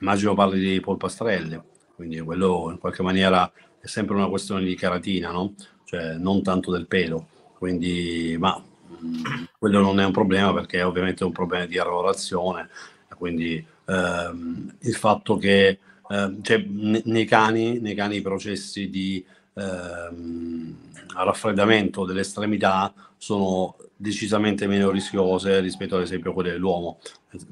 immagino parli di polpastrelle, quindi quello in qualche maniera è sempre una questione di caratina, no? cioè non tanto del pelo, quindi ma mm, quello non è un problema perché è ovviamente è un problema di arrorazione, quindi ehm, il fatto che eh, cioè, nei, cani, nei cani i processi di ehm, raffreddamento delle estremità sono decisamente meno rischiose rispetto ad esempio a quelle dell'uomo.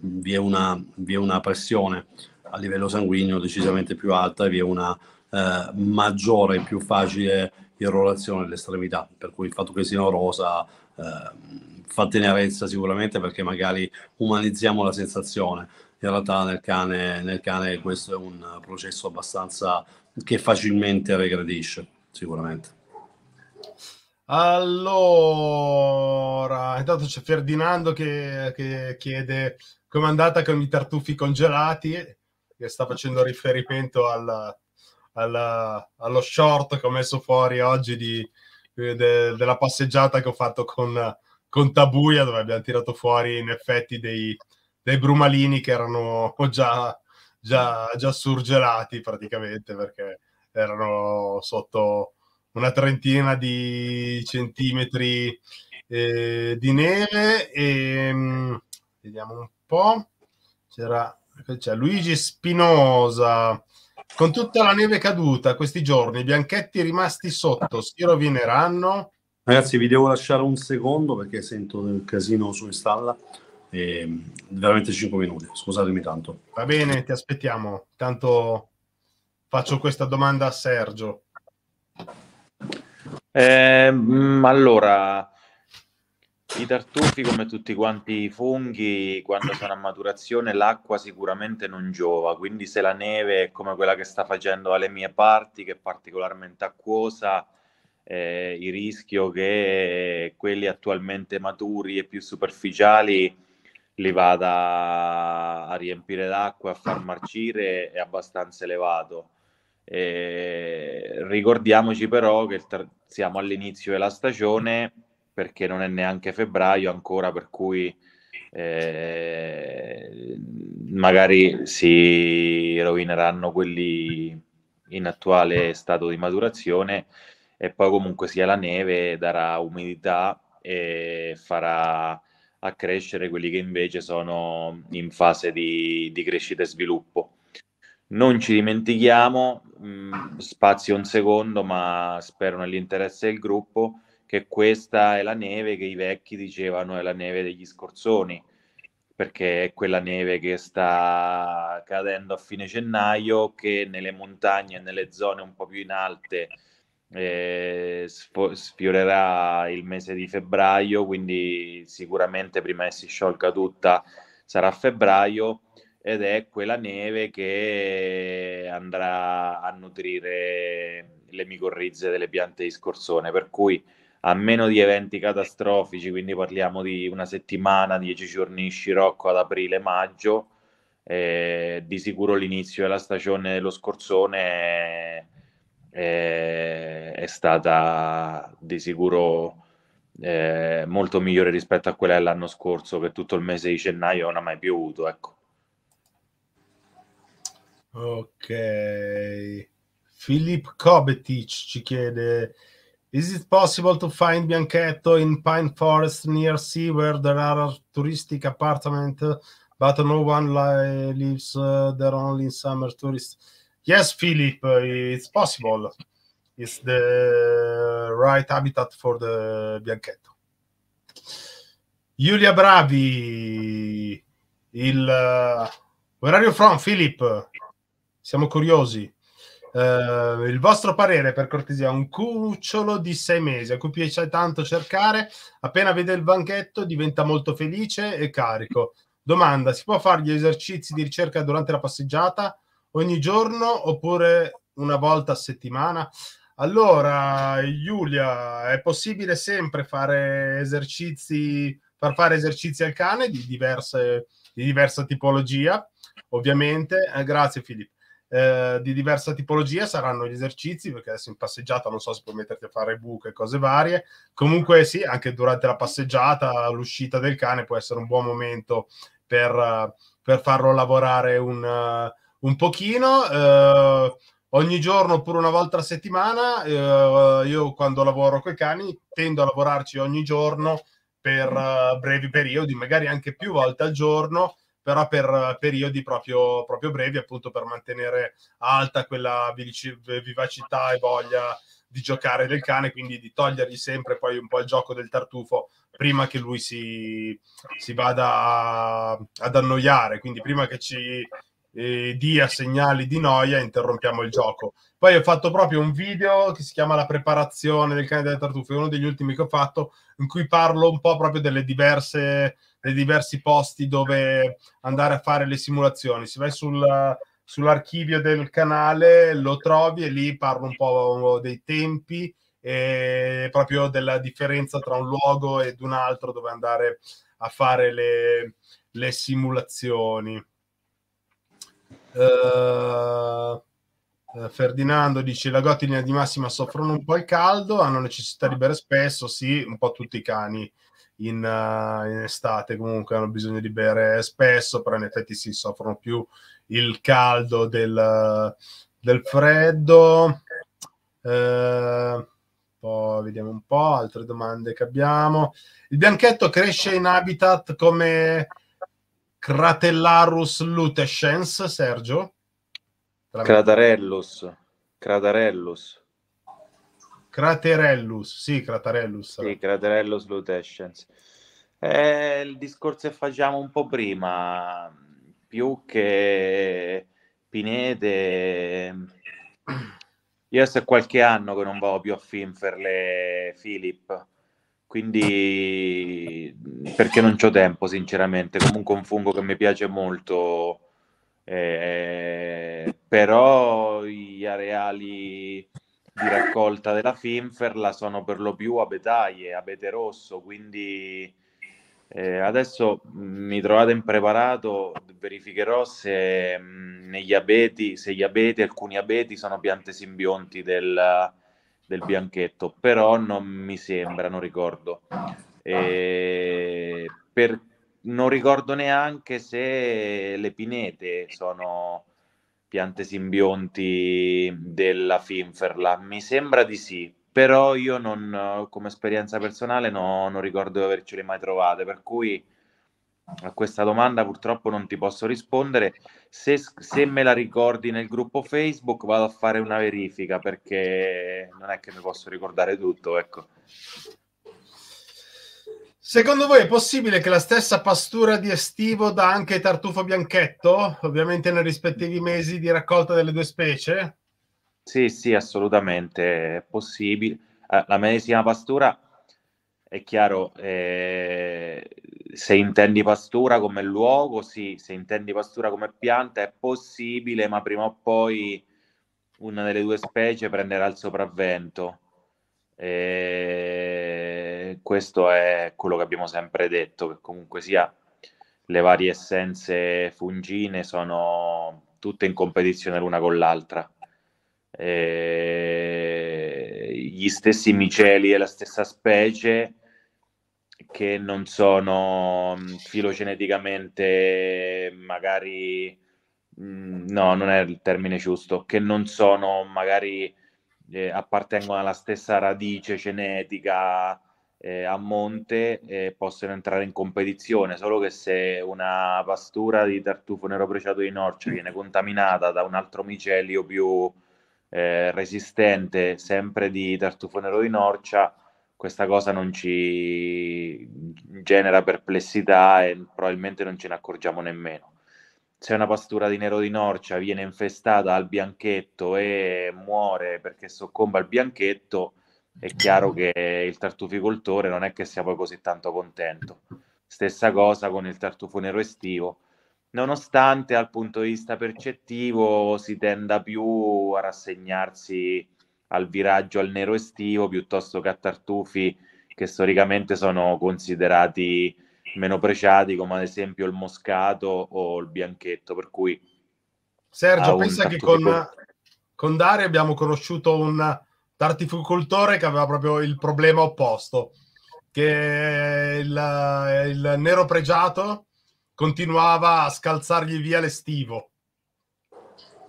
Vi è una, vi è una pressione a livello sanguigno decisamente più alta e vi è una eh, maggiore e più facile irrorazione dell'estremità, per cui il fatto che siano rosa eh, fa tenerezza sicuramente perché magari umanizziamo la sensazione. In realtà nel cane, nel cane questo è un processo abbastanza che facilmente regredisce, sicuramente. Allora, intanto c'è Ferdinando che, che chiede è andata con i tartufi congelati, che sta facendo riferimento al, al, allo short che ho messo fuori oggi di, eh, de, della passeggiata che ho fatto con, con Tabuia, dove abbiamo tirato fuori in effetti dei, dei brumalini che erano già, già, già surgelati praticamente perché erano sotto una trentina di centimetri eh, di neve e mm, vediamo un po'. C'era c'è Luigi Spinosa. Con tutta la neve caduta questi giorni, i bianchetti rimasti sotto si rovineranno? Ragazzi, vi devo lasciare un secondo perché sento del casino su installa. E, mm, veramente 5 minuti, scusatemi tanto. Va bene, ti aspettiamo. Tanto faccio questa domanda a Sergio. Eh, allora, i tartufi, come tutti quanti i funghi, quando sono a maturazione, l'acqua sicuramente non giova. Quindi, se la neve è come quella che sta facendo alle mie parti, che è particolarmente acquosa, eh, il rischio che quelli attualmente maturi e più superficiali li vada a riempire d'acqua, e a far marcire, è abbastanza elevato eh, ricordiamoci però che tra- siamo all'inizio della stagione perché non è neanche febbraio ancora, per cui eh, magari si rovineranno quelli in attuale stato di maturazione e poi comunque sia la neve darà umidità e farà accrescere quelli che invece sono in fase di, di crescita e sviluppo. Non ci dimentichiamo, mh, mm, spazio un secondo, ma spero nell'interesse del gruppo, che questa è la neve che i vecchi dicevano è la neve degli scorzoni, perché è quella neve che sta cadendo a fine gennaio, che nelle montagne e nelle zone un po' più in alte eh, sfiorerà il mese di febbraio, quindi sicuramente prima che si sciolga tutta sarà febbraio ed è quella neve che andrà a nutrire le micorrize delle piante di scorsone, per cui a meno di eventi catastrofici, quindi parliamo di una settimana, dieci giorni in scirocco ad aprile-maggio, eh, di sicuro l'inizio della stagione dello scorsone eh, è stata di sicuro eh, molto migliore rispetto a quella dell'anno scorso, che tutto il mese di gennaio non ha mai piovuto. Ecco. Ok. Filip Kobetic ci chiede: Is it possible to find Bianchetto in Pine Forest near sea where there are touristic apartments, but no one lives uh, there only in summer tourists? Yes, Philip, uh, it's possible. It's the right habitat for the Bianchetto. Giulia Bravi, il. Uh, where are you from, Philip? Siamo curiosi. Uh, il vostro parere per cortesia, un cucciolo di sei mesi a cui piace tanto cercare, appena vede il banchetto diventa molto felice e carico. Domanda, si può fare gli esercizi di ricerca durante la passeggiata ogni giorno oppure una volta a settimana? Allora, Giulia, è possibile sempre fare esercizi, far fare esercizi al cane di, diverse, di diversa tipologia, ovviamente. Eh, grazie Filippo. Eh, di diversa tipologia saranno gli esercizi, perché adesso in passeggiata non so se puoi metterti a fare buche e cose varie. Comunque sì, anche durante la passeggiata, l'uscita del cane può essere un buon momento per, per farlo lavorare un, uh, un pochino. Uh, ogni giorno oppure una volta a settimana, uh, io quando lavoro con i cani tendo a lavorarci ogni giorno per brevi periodi, magari anche più volte al giorno, però per eh, periodi proprio, proprio brevi, appunto per mantenere alta quella vivacità e voglia di giocare del cane, quindi di togliergli sempre poi un po' il gioco del tartufo prima che lui si, si vada a, ad annoiare, quindi prima che ci eh, dia segnali di noia interrompiamo il gioco. Poi ho fatto proprio un video che si chiama La preparazione del cane delle è uno degli ultimi che ho fatto, in cui parlo un po' proprio delle diverse dei diversi posti dove andare a fare le simulazioni. Se vai sul, sull'archivio del canale lo trovi e lì parlo un po' dei tempi e proprio della differenza tra un luogo ed un altro dove andare a fare le, le simulazioni. Uh, Ferdinando dice la gotta in linea di massima soffrono un po' il caldo, hanno necessità di bere spesso, sì, un po' tutti i cani in, uh, in, estate comunque hanno bisogno di bere spesso, però in effetti si soffrono più il caldo del, del freddo. Eh, poi vediamo un po' altre domande che abbiamo. Il bianchetto cresce in habitat come Cratellarus lutescens, Sergio? Cratarellus. Cratarellus. Craterellus, sì, Craterellus. Sì, Craterellus Lutescens. Eh, il discorso che facciamo un po' prima, più che Pinete, io se qualche anno che non vado più a Finferle, Filippo quindi perché non ho tempo sinceramente comunque un fungo che mi piace molto eh, però gli areali di raccolta della Finferla sono per lo più abetaie, abete rosso, quindi eh, adesso mi trovate impreparato, verificherò se mh, negli abeti, se gli abeti, alcuni abeti sono piante simbionti del, del bianchetto, però non mi sembra, non ricordo. E per, non ricordo neanche se le pinete sono piante simbionti della Finferla? Mi sembra di sì, però io non, come esperienza personale no, non ricordo di avercele mai trovate, per cui a questa domanda purtroppo non ti posso rispondere. Se, se, me la ricordi nel gruppo Facebook vado a fare una verifica perché non è che mi posso ricordare tutto, ecco. Secondo voi è possibile che la stessa pastura di estivo dà anche tartufo bianchetto, ovviamente nei rispettivi mesi di raccolta delle due specie? Sì, sì, assolutamente è possibile. Eh, la medesima pastura è chiaro, eh, se intendi pastura come luogo, sì, se intendi pastura come pianta è possibile, ma prima o poi una delle due specie prenderà il sopravvento. Eh, questo è quello che abbiamo sempre detto, che comunque sia le varie essenze fungine sono tutte in competizione l'una con l'altra. E gli stessi miceli e la stessa specie che non sono mm, filogeneticamente magari mm, no, non è il termine giusto, che non sono magari eh, appartengono alla stessa radice genetica eh, a monte eh, possono entrare in competizione, solo che se una pastura di tartufo nero preciato di Norcia viene contaminata da un altro micelio più eh, resistente, sempre di tartufo nero di Norcia, questa cosa non ci genera perplessità e probabilmente non ce ne accorgiamo nemmeno. Se una pastura di nero di Norcia viene infestata al bianchetto e muore perché soccomba al bianchetto, è chiaro mm. che il tartuficoltore non è che sia poi così tanto contento. Stessa cosa con il tartufo nero estivo, nonostante dal punto di vista percettivo si tenda più a rassegnarsi al viraggio al nero estivo piuttosto che a tartufi che storicamente sono considerati meno preciati come ad esempio il moscato o il bianchetto per cui Sergio pensa che con, con Dario abbiamo conosciuto un tartificultore che aveva proprio il problema opposto, che il, il nero pregiato continuava a scalzargli via l'estivo.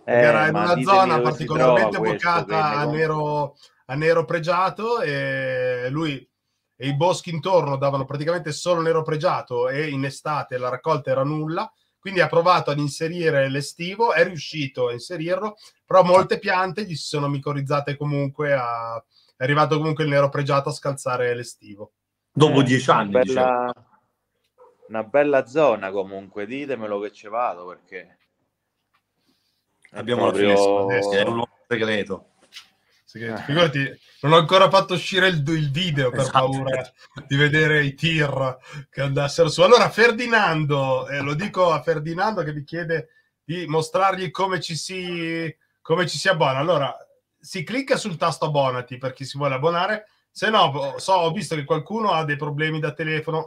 Eh, era in una zona particolarmente vocata a, nero, a nero pregiato e lui e i boschi intorno davano praticamente solo nero pregiato e in estate la raccolta era nulla quindi ha provato ad inserire l'estivo, è riuscito a inserirlo, però molte piante gli si sono micorizzate comunque, a... è arrivato comunque il nero pregiato a scalzare l'estivo. Dopo eh, dieci anni, una bella, diciamo. una bella zona comunque, ditemelo che ci vado perché... Abbiamo proprio... la finestra, è un luogo segreto. Eh. Figurati, non ho ancora fatto uscire il, il video per esatto. paura di vedere i tir che andassero su. Allora, Ferdinando, eh, lo dico a Ferdinando che mi chiede di mostrargli come ci si, come ci si abbona. Allora, si clicca sul tasto abbonati per chi si vuole abbonare, se no, so, ho visto che qualcuno ha dei problemi da telefono.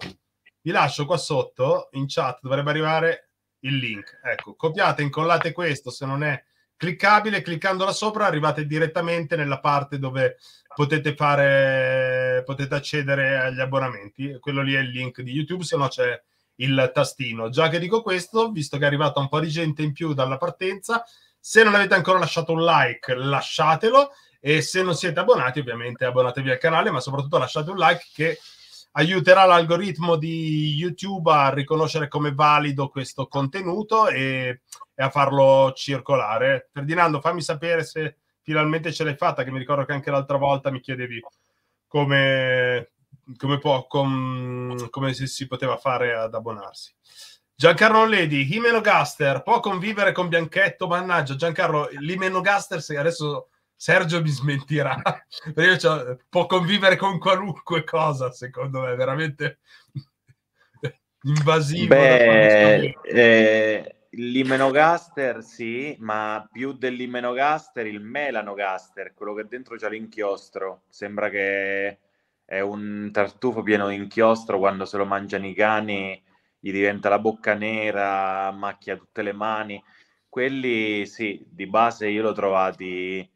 Vi lascio qua sotto in chat, dovrebbe arrivare il link. Ecco, copiate, incollate questo se non è cliccabile, cliccando là sopra arrivate direttamente nella parte dove potete fare, potete accedere agli abbonamenti. Quello lì è il link di YouTube, se no c'è il tastino. Già che dico questo, visto che è arrivata un po' di gente in più dalla partenza, se non avete ancora lasciato un like, lasciatelo e se non siete abbonati, ovviamente abbonatevi al canale, ma soprattutto lasciate un like che aiuterà l'algoritmo di YouTube a riconoscere come valido questo contenuto e, e, a farlo circolare. Ferdinando, fammi sapere se finalmente ce l'hai fatta, che mi ricordo che anche l'altra volta mi chiedevi come, come, può, com, come si poteva fare ad abbonarsi. Giancarlo Ledi, Gaster, può convivere con Bianchetto? Mannaggia, Giancarlo, Gaster, adesso Sergio mi smentirà, perché cioè, può convivere con qualunque cosa, secondo me, veramente invasivo. Beh, eh, l'imenogaster sì, ma più dell'imenogaster il melanogaster, quello che dentro c'è l'inchiostro. Sembra che è un tartufo pieno di inchiostro, quando se lo mangiano i cani gli diventa la bocca nera, macchia tutte le mani. Quelli sì, di base io l'ho trovati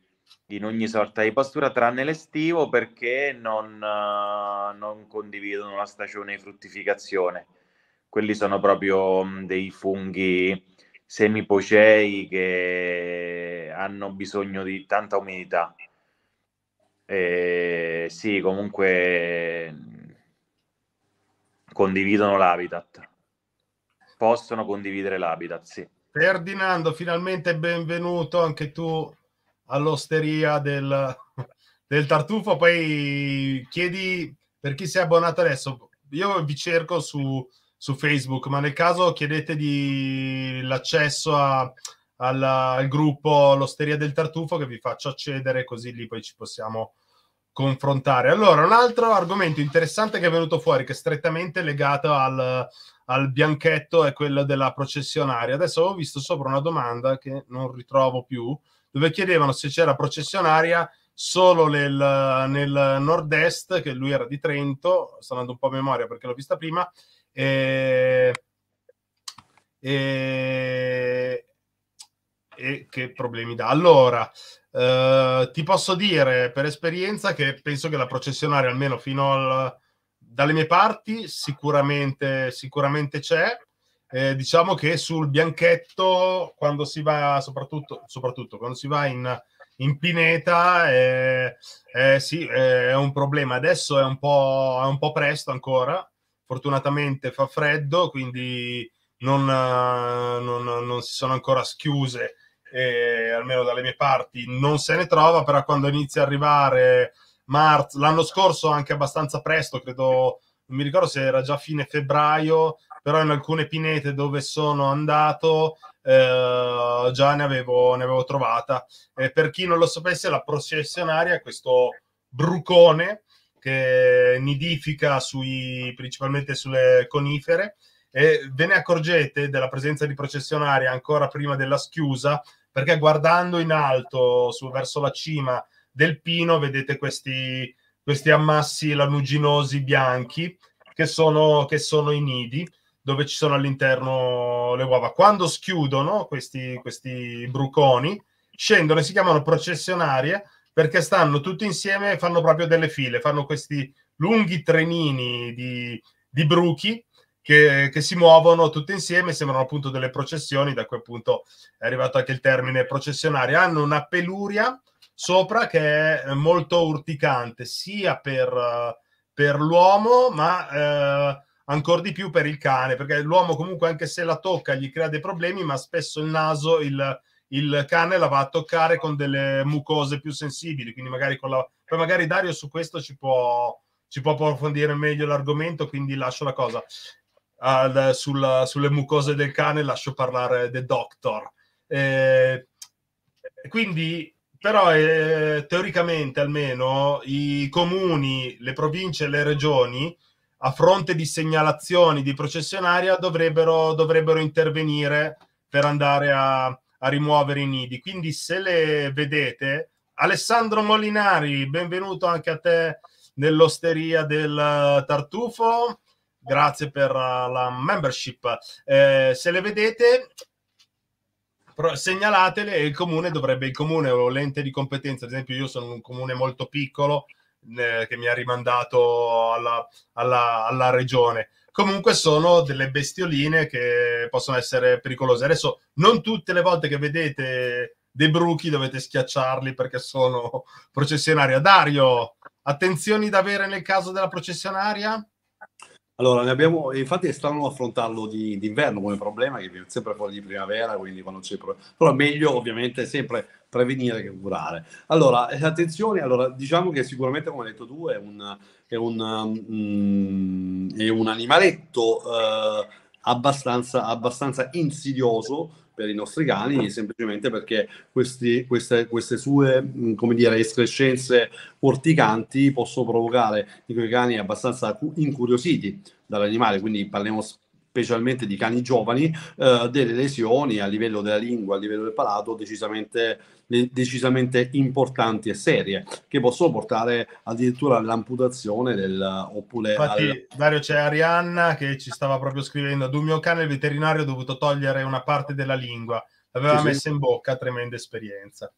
in ogni sorta di pastura tranne l'estivo perché non, uh, non condividono la stagione di fruttificazione. Quelli sono proprio mm, dei funghi semipocei che hanno bisogno di tanta umidità. E sì, comunque mm, condividono l'habitat. Possono condividere l'habitat, sì. Ferdinando, finalmente benvenuto anche tu all'osteria del, del tartufo, poi chiedi per chi si è abbonato adesso. Io vi cerco su, su Facebook, ma nel caso chiedete di, l'accesso a, al, al, gruppo L'Osteria del Tartufo che vi faccio accedere così lì poi ci possiamo confrontare. Allora, un altro argomento interessante che è venuto fuori, che è strettamente legato al, al bianchetto, è quello della processionaria. Adesso ho visto sopra una domanda che non ritrovo più, dove chiedevano se c'era processionaria solo nel, nel nord-est, che lui era di Trento, sto andando un po' a memoria perché l'ho vista prima, e, e, e che problemi dà. Allora, eh, ti posso dire per esperienza che penso che la processionaria, almeno fino al, dalle mie parti, sicuramente, sicuramente c'è eh, diciamo che sul bianchetto, quando si va, soprattutto, soprattutto quando si va in, in pineta, eh, eh, sì, eh, è un problema. Adesso è un, è un, po', presto ancora, fortunatamente fa freddo, quindi non, eh, non, non si sono ancora schiuse, eh, almeno dalle mie parti, non se ne trova, però quando inizia a arrivare marzo, l'anno scorso anche abbastanza presto, credo non mi ricordo se era già fine febbraio, però in alcune pinete dove sono andato eh, già ne avevo, ne avevo trovata. Eh, per chi non lo sapesse, la processionaria è questo brucone che nidifica sui, principalmente sulle conifere e ve ne accorgete della presenza di processionaria ancora prima della schiusa perché guardando in alto su, verso la cima del pino vedete questi questi ammassi lanuginosi bianchi che sono, che sono i nidi dove ci sono all'interno le uova. Quando schiudono questi, questi bruconi, scendono e si chiamano processionarie perché stanno tutti insieme e fanno proprio delle file, fanno questi lunghi trenini di, di bruchi che, che, si muovono tutti insieme, sembrano appunto delle processioni, da cui appunto è arrivato anche il termine processionario. Hanno una peluria sopra che è eh, molto urticante sia per, eh, per l'uomo ma eh, ancora di più per il cane perché l'uomo comunque anche se la tocca gli crea dei problemi ma spesso il naso il, il cane la va a toccare con delle mucose più sensibili quindi magari con la... poi magari Dario su questo ci può, ci può approfondire meglio l'argomento quindi lascio la cosa al, sulla, sulle mucose del cane lascio parlare del Doctor eh, quindi però eh, teoricamente almeno i comuni, le province e le regioni a fronte di segnalazioni di processionaria dovrebbero, dovrebbero intervenire per andare a, a, rimuovere i nidi. Quindi se le vedete, Alessandro Molinari, benvenuto anche a te nell'osteria del eh, tartufo. Grazie per eh, la membership. Eh, se le vedete, segnalatele e il comune dovrebbe, il comune o l'ente di competenza, ad esempio io sono un comune molto piccolo eh, che mi ha rimandato alla, alla, alla regione, comunque sono delle bestioline che possono essere pericolose. Adesso non tutte le volte che vedete dei bruchi dovete schiacciarli perché sono processionaria. Dario, attenzioni da avere nel caso della processionaria? Allora, abbiamo, infatti è strano affrontarlo di, d'inverno come problema, che viene sempre fuori di primavera, quindi quando c'è problema. Però meglio ovviamente sempre prevenire che curare. Allora, eh, attenzione, allora, diciamo che sicuramente, come hai detto tu, è un, è un, mm, è un animaletto eh, abbastanza, abbastanza insidioso, per i nostri cani, semplicemente perché questi, queste, queste, sue, come dire, escrescenze porticanti possono provocare i cani abbastanza incuriositi dall'animale, quindi parliamo specialmente di cani giovani, eh, delle lesioni a livello della lingua, a livello del palato, decisamente, decisamente importanti e serie, che possono portare addirittura all'amputazione del, oppure... Infatti, al... Dario, c'è Arianna che ci stava proprio scrivendo, ad un mio cane il veterinario ha dovuto togliere una parte della lingua, l'aveva sì, messa sì. in bocca, tremenda esperienza.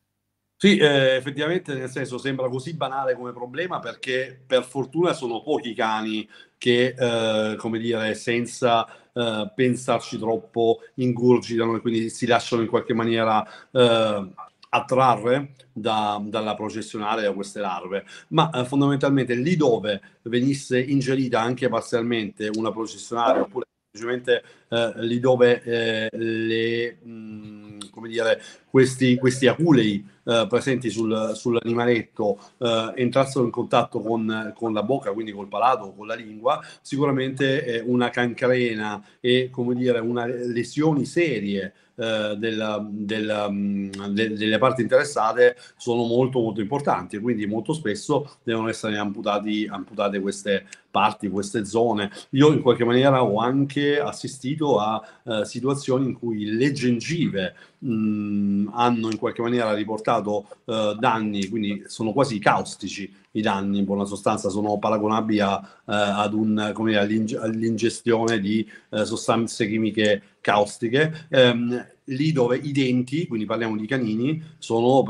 Sì, eh, effettivamente, nel senso, sembra così banale come problema perché per fortuna sono pochi cani che, eh, come dire, senza eh, pensarci troppo, ingurgitano e quindi si lasciano in qualche maniera eh, attrarre da, dalla processionale da queste larve, ma eh, fondamentalmente lì dove venisse ingerita anche parzialmente una processionale oppure semplicemente eh, lì dove eh, le, mh, mm, dire, questi, questi aculei eh, presenti sul, sull'animaletto eh, entrassero in contatto con, con, la bocca, quindi col palato o con la lingua, sicuramente eh, una cancrena e come dire, una lesioni serie eh, della, della, mm, de, delle parti interessate sono molto molto importanti e quindi molto spesso devono essere amputati, amputate queste parti, queste zone. Io in qualche maniera ho anche assistito a eh, situazioni in cui le gengive mh, mm, hanno in qualche maniera riportato eh, danni, quindi sono quasi caustici i danni in buona sostanza sono paragonabili a, eh, ad un, dire, all'ing- all'ingestione di eh, sostanze chimiche caustiche. Ehm, lì dove i denti, quindi parliamo di canini, sono,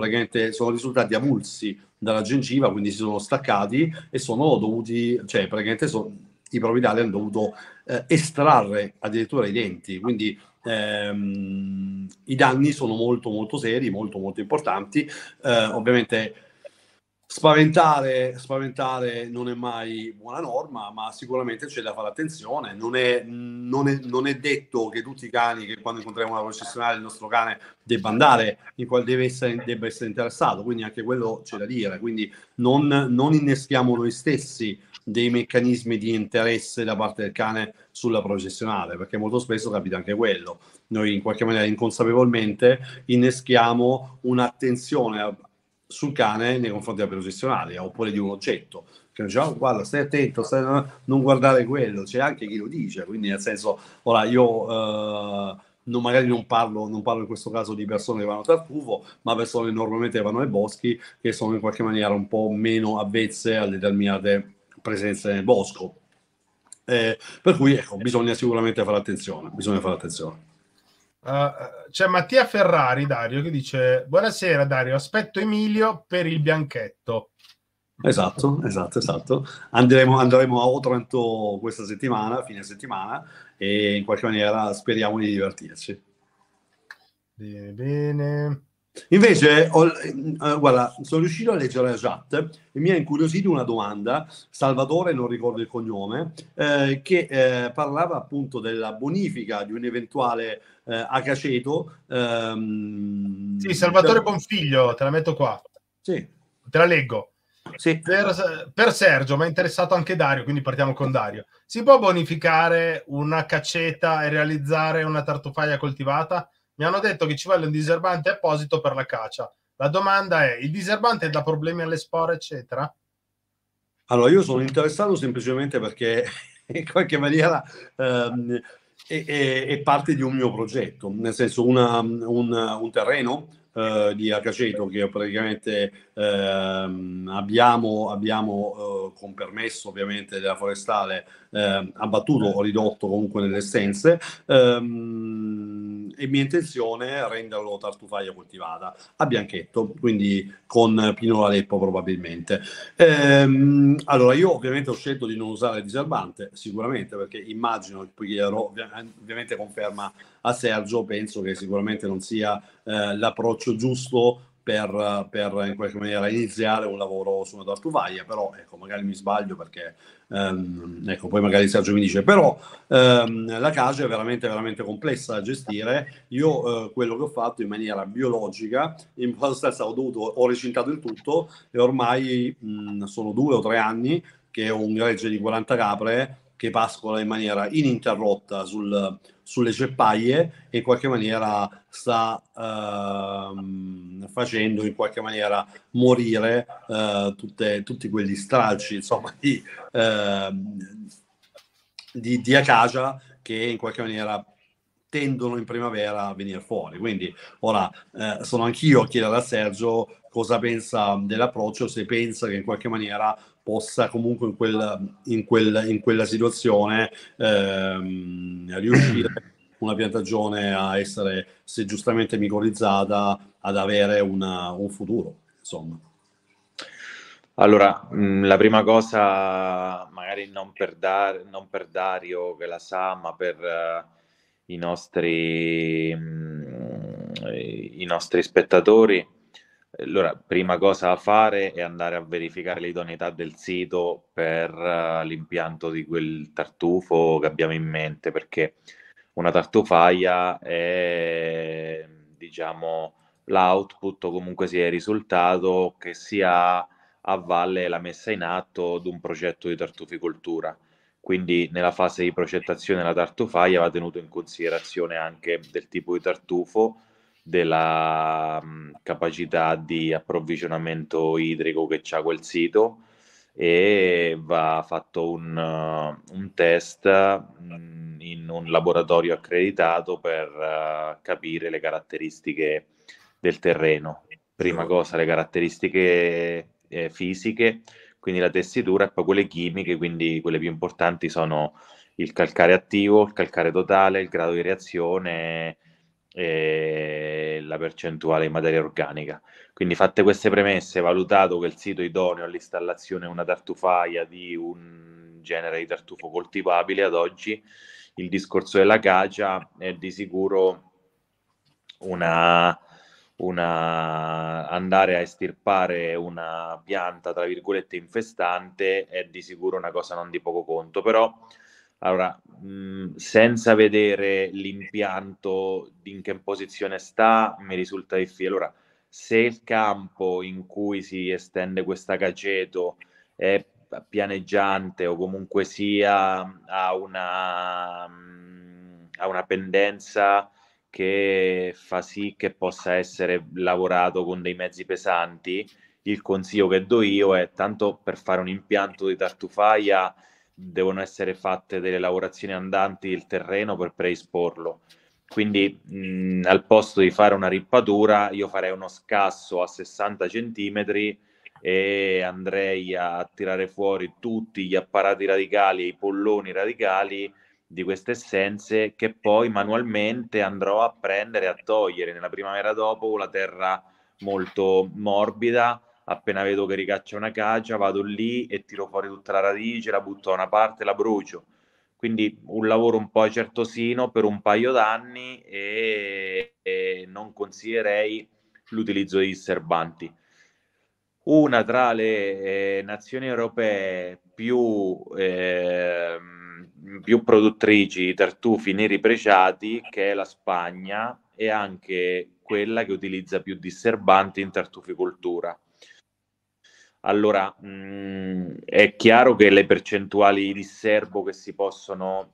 sono risultati avulsi dalla gengiva, quindi si sono staccati e sono dovuti, cioè praticamente sono, i proprietari hanno dovuto eh, estrarre addirittura i denti, quindi ehm, i danni sono molto molto seri, molto molto importanti. Eh, ovviamente Spaventare, spaventare, non è mai buona norma, ma sicuramente c'è da fare attenzione. Non è, non è, non è detto che tutti i cani che quando incontriamo una concessionaria il nostro cane debba andare, in qual deve essere, debba essere interessato, quindi anche quello c'è da dire. Quindi non, non inneschiamo noi stessi dei meccanismi di interesse da parte del cane sulla professionale, perché molto spesso capita anche quello. Noi in qualche maniera inconsapevolmente inneschiamo un'attenzione sul cane nei confronti della professionale oppure di un oggetto che dice oh, guarda stai attento stai... Eh, non guardare quello c'è anche chi lo dice quindi nel senso ora io eh, non, magari non parlo, non parlo in questo caso di persone che vanno a tartufo, ma persone che normalmente vanno ai boschi che sono in qualche maniera un po' meno avvezze a determinate presenze nel bosco. Eh, per cui ecco, bisogna sicuramente fare attenzione, bisogna fare attenzione. Uh, c'è Mattia Ferrari, Dario, che dice buonasera Dario, aspetto Emilio per il bianchetto. Esatto, esatto, esatto. Andremo, andremo a Otranto questa settimana, fine settimana, e in qualche maniera speriamo di divertirci. Bene, bene. Invece, ho, eh, guarda, sono riuscito a leggere la chat e mi ha incuriosito una domanda, Salvatore, non ricordo il cognome, eh, che eh, parlava appunto della bonifica di un eventuale eh, Acaceto. Ehm, sì, Salvatore per... Bonfiglio, te la metto qua. Sì. Te la leggo. Sì. Per, per, Sergio, ma è interessato anche Dario, quindi partiamo con Dario. Si può bonificare una caceta e realizzare una tartufaglia coltivata? Mi hanno detto che ci vuole un diserbante apposito per la caccia. La domanda è, il diserbante dà problemi alle spore, eccetera? Allora, io sono interessato semplicemente perché in qualche maniera ehm, è, è, è, parte di un mio progetto, nel senso una, un, un terreno eh, di Agaceto che praticamente ehm, abbiamo, abbiamo eh, con permesso ovviamente della forestale eh, abbattuto o ridotto comunque nelle essenze. Ehm, è mia intenzione renderlo tartufaglia coltivata a bianchetto, quindi con pinola Aleppo probabilmente. Ehm, allora, io ovviamente ho scelto di non usare il diserbante, sicuramente, perché immagino, poi chiederò, eh, ovviamente conferma a Sergio, penso che sicuramente non sia eh, l'approccio giusto per, per, in qualche maniera iniziare un lavoro su una tortuvaia, però ecco, magari mi sbaglio perché ehm, ecco, poi magari Sergio mi dice, però ehm, la casa è veramente, veramente complessa da gestire, io eh, quello che ho fatto in maniera biologica, in quanto stessa ho, dovuto, ho recintato il tutto e ormai mh, sono due o tre anni che ho un gregge di 40 capre che pascola in maniera ininterrotta sul, sulle ceppaie e in qualche maniera sta ehm, facendo in qualche maniera morire eh, tutte, tutti quegli stralci insomma, di, eh, di, di acacia che in qualche maniera tendono in primavera a venire fuori. Quindi ora eh, sono anch'io a chiedere a Sergio cosa pensa dell'approccio, se pensa che in qualche maniera possa comunque in, quella, in, quella, in quella situazione ehm, riuscire una piantagione a essere, se giustamente micolizzata, ad avere una, un futuro, insomma. Allora, la prima cosa, magari non per, Dar- non per Dario che la sa, ma per uh, i, nostri, mh, i nostri spettatori, allora, prima cosa da fare è andare a verificare l'idoneità del sito per uh, l'impianto di quel tartufo che abbiamo in mente, perché una tartufaia è, diciamo, l'output o comunque sia il risultato che si ha a valle la messa in atto di un progetto di tartuficoltura. Quindi nella fase di progettazione della tartufaia va tenuto in considerazione anche del tipo di tartufo, della mh, mm, capacità di approvvigionamento idrico che ha quel sito e va fatto un, uh, un test mh, mm, in un laboratorio accreditato per uh, capire le caratteristiche del terreno. Prima cosa le caratteristiche eh, fisiche, quindi la tessitura, e poi quelle chimiche, quindi quelle più importanti sono il calcare attivo, il calcare totale, il grado di reazione, e la percentuale in materia organica. Quindi fatte queste premesse, valutato che il sito è idoneo all'installazione è una tartufaia di un genere di tartufo coltivabile ad oggi, il discorso della caccia è di sicuro una, una, andare a estirpare una pianta, tra virgolette, infestante è di sicuro una cosa non di poco conto, però allora, mh, senza vedere l'impianto in che posizione sta, mi risulta difficile. Allora, se il campo in cui si estende questa caceto è pianeggiante o comunque sia ha una, ha una pendenza che fa sì che possa essere lavorato con dei mezzi pesanti, il consiglio che do io è tanto per fare un impianto di tartufaia devono essere fatte delle lavorazioni andanti il terreno per preesporlo. Quindi mh, al posto di fare una rippatura io farei uno scasso a 60 cm e andrei a tirare fuori tutti gli apparati radicali e i polloni radicali di queste essenze che poi manualmente andrò a prendere e a togliere nella primavera dopo la terra molto morbida appena vedo che ricaccia una caccia, vado lì e tiro fuori tutta la radice, la butto da una parte, la brucio. Quindi un lavoro un po' certosino per un paio d'anni e, e non consiglierei l'utilizzo di serbanti. Una tra le eh, nazioni europee più, eh, più produttrici di tartufi neri preciati, che è la Spagna, è anche quella che utilizza più disserbanti in tartuficoltura. Allora, mh, mm, è chiaro che le percentuali di serbo che si possono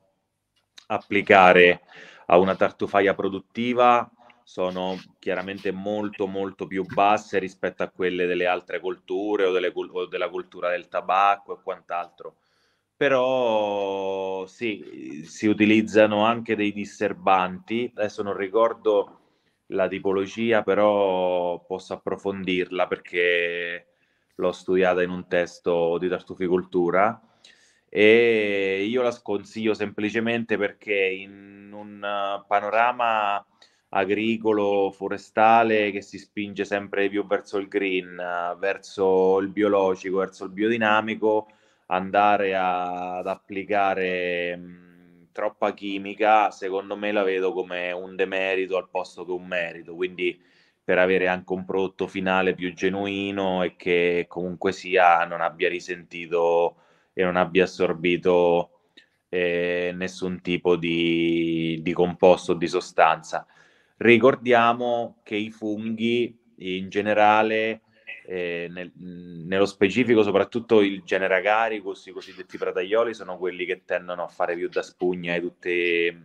applicare a una tartufaia produttiva sono chiaramente molto molto più basse rispetto a quelle delle altre colture o, delle, o della cultura del tabacco e quant'altro. Però sì, si utilizzano anche dei disturbanti, adesso non ricordo la tipologia, però posso approfondirla perché l'ho studiata in un testo di tartuficoltura e io la sconsiglio semplicemente perché in un panorama agricolo, forestale che si spinge sempre più verso il green, verso il biologico, verso il biodinamico, andare a, ad applicare mh, mm, troppa chimica, secondo me la vedo come un demerito al posto che un merito, quindi per avere anche un prodotto finale più genuino e che comunque sia non abbia risentito e non abbia assorbito eh, nessun tipo di, di composto o di sostanza. Ricordiamo che i funghi in generale, eh, nel, nello specifico soprattutto il genere Agaricus, i cosiddetti prataioli, sono quelli che tendono a fare più da spugna di, tutte,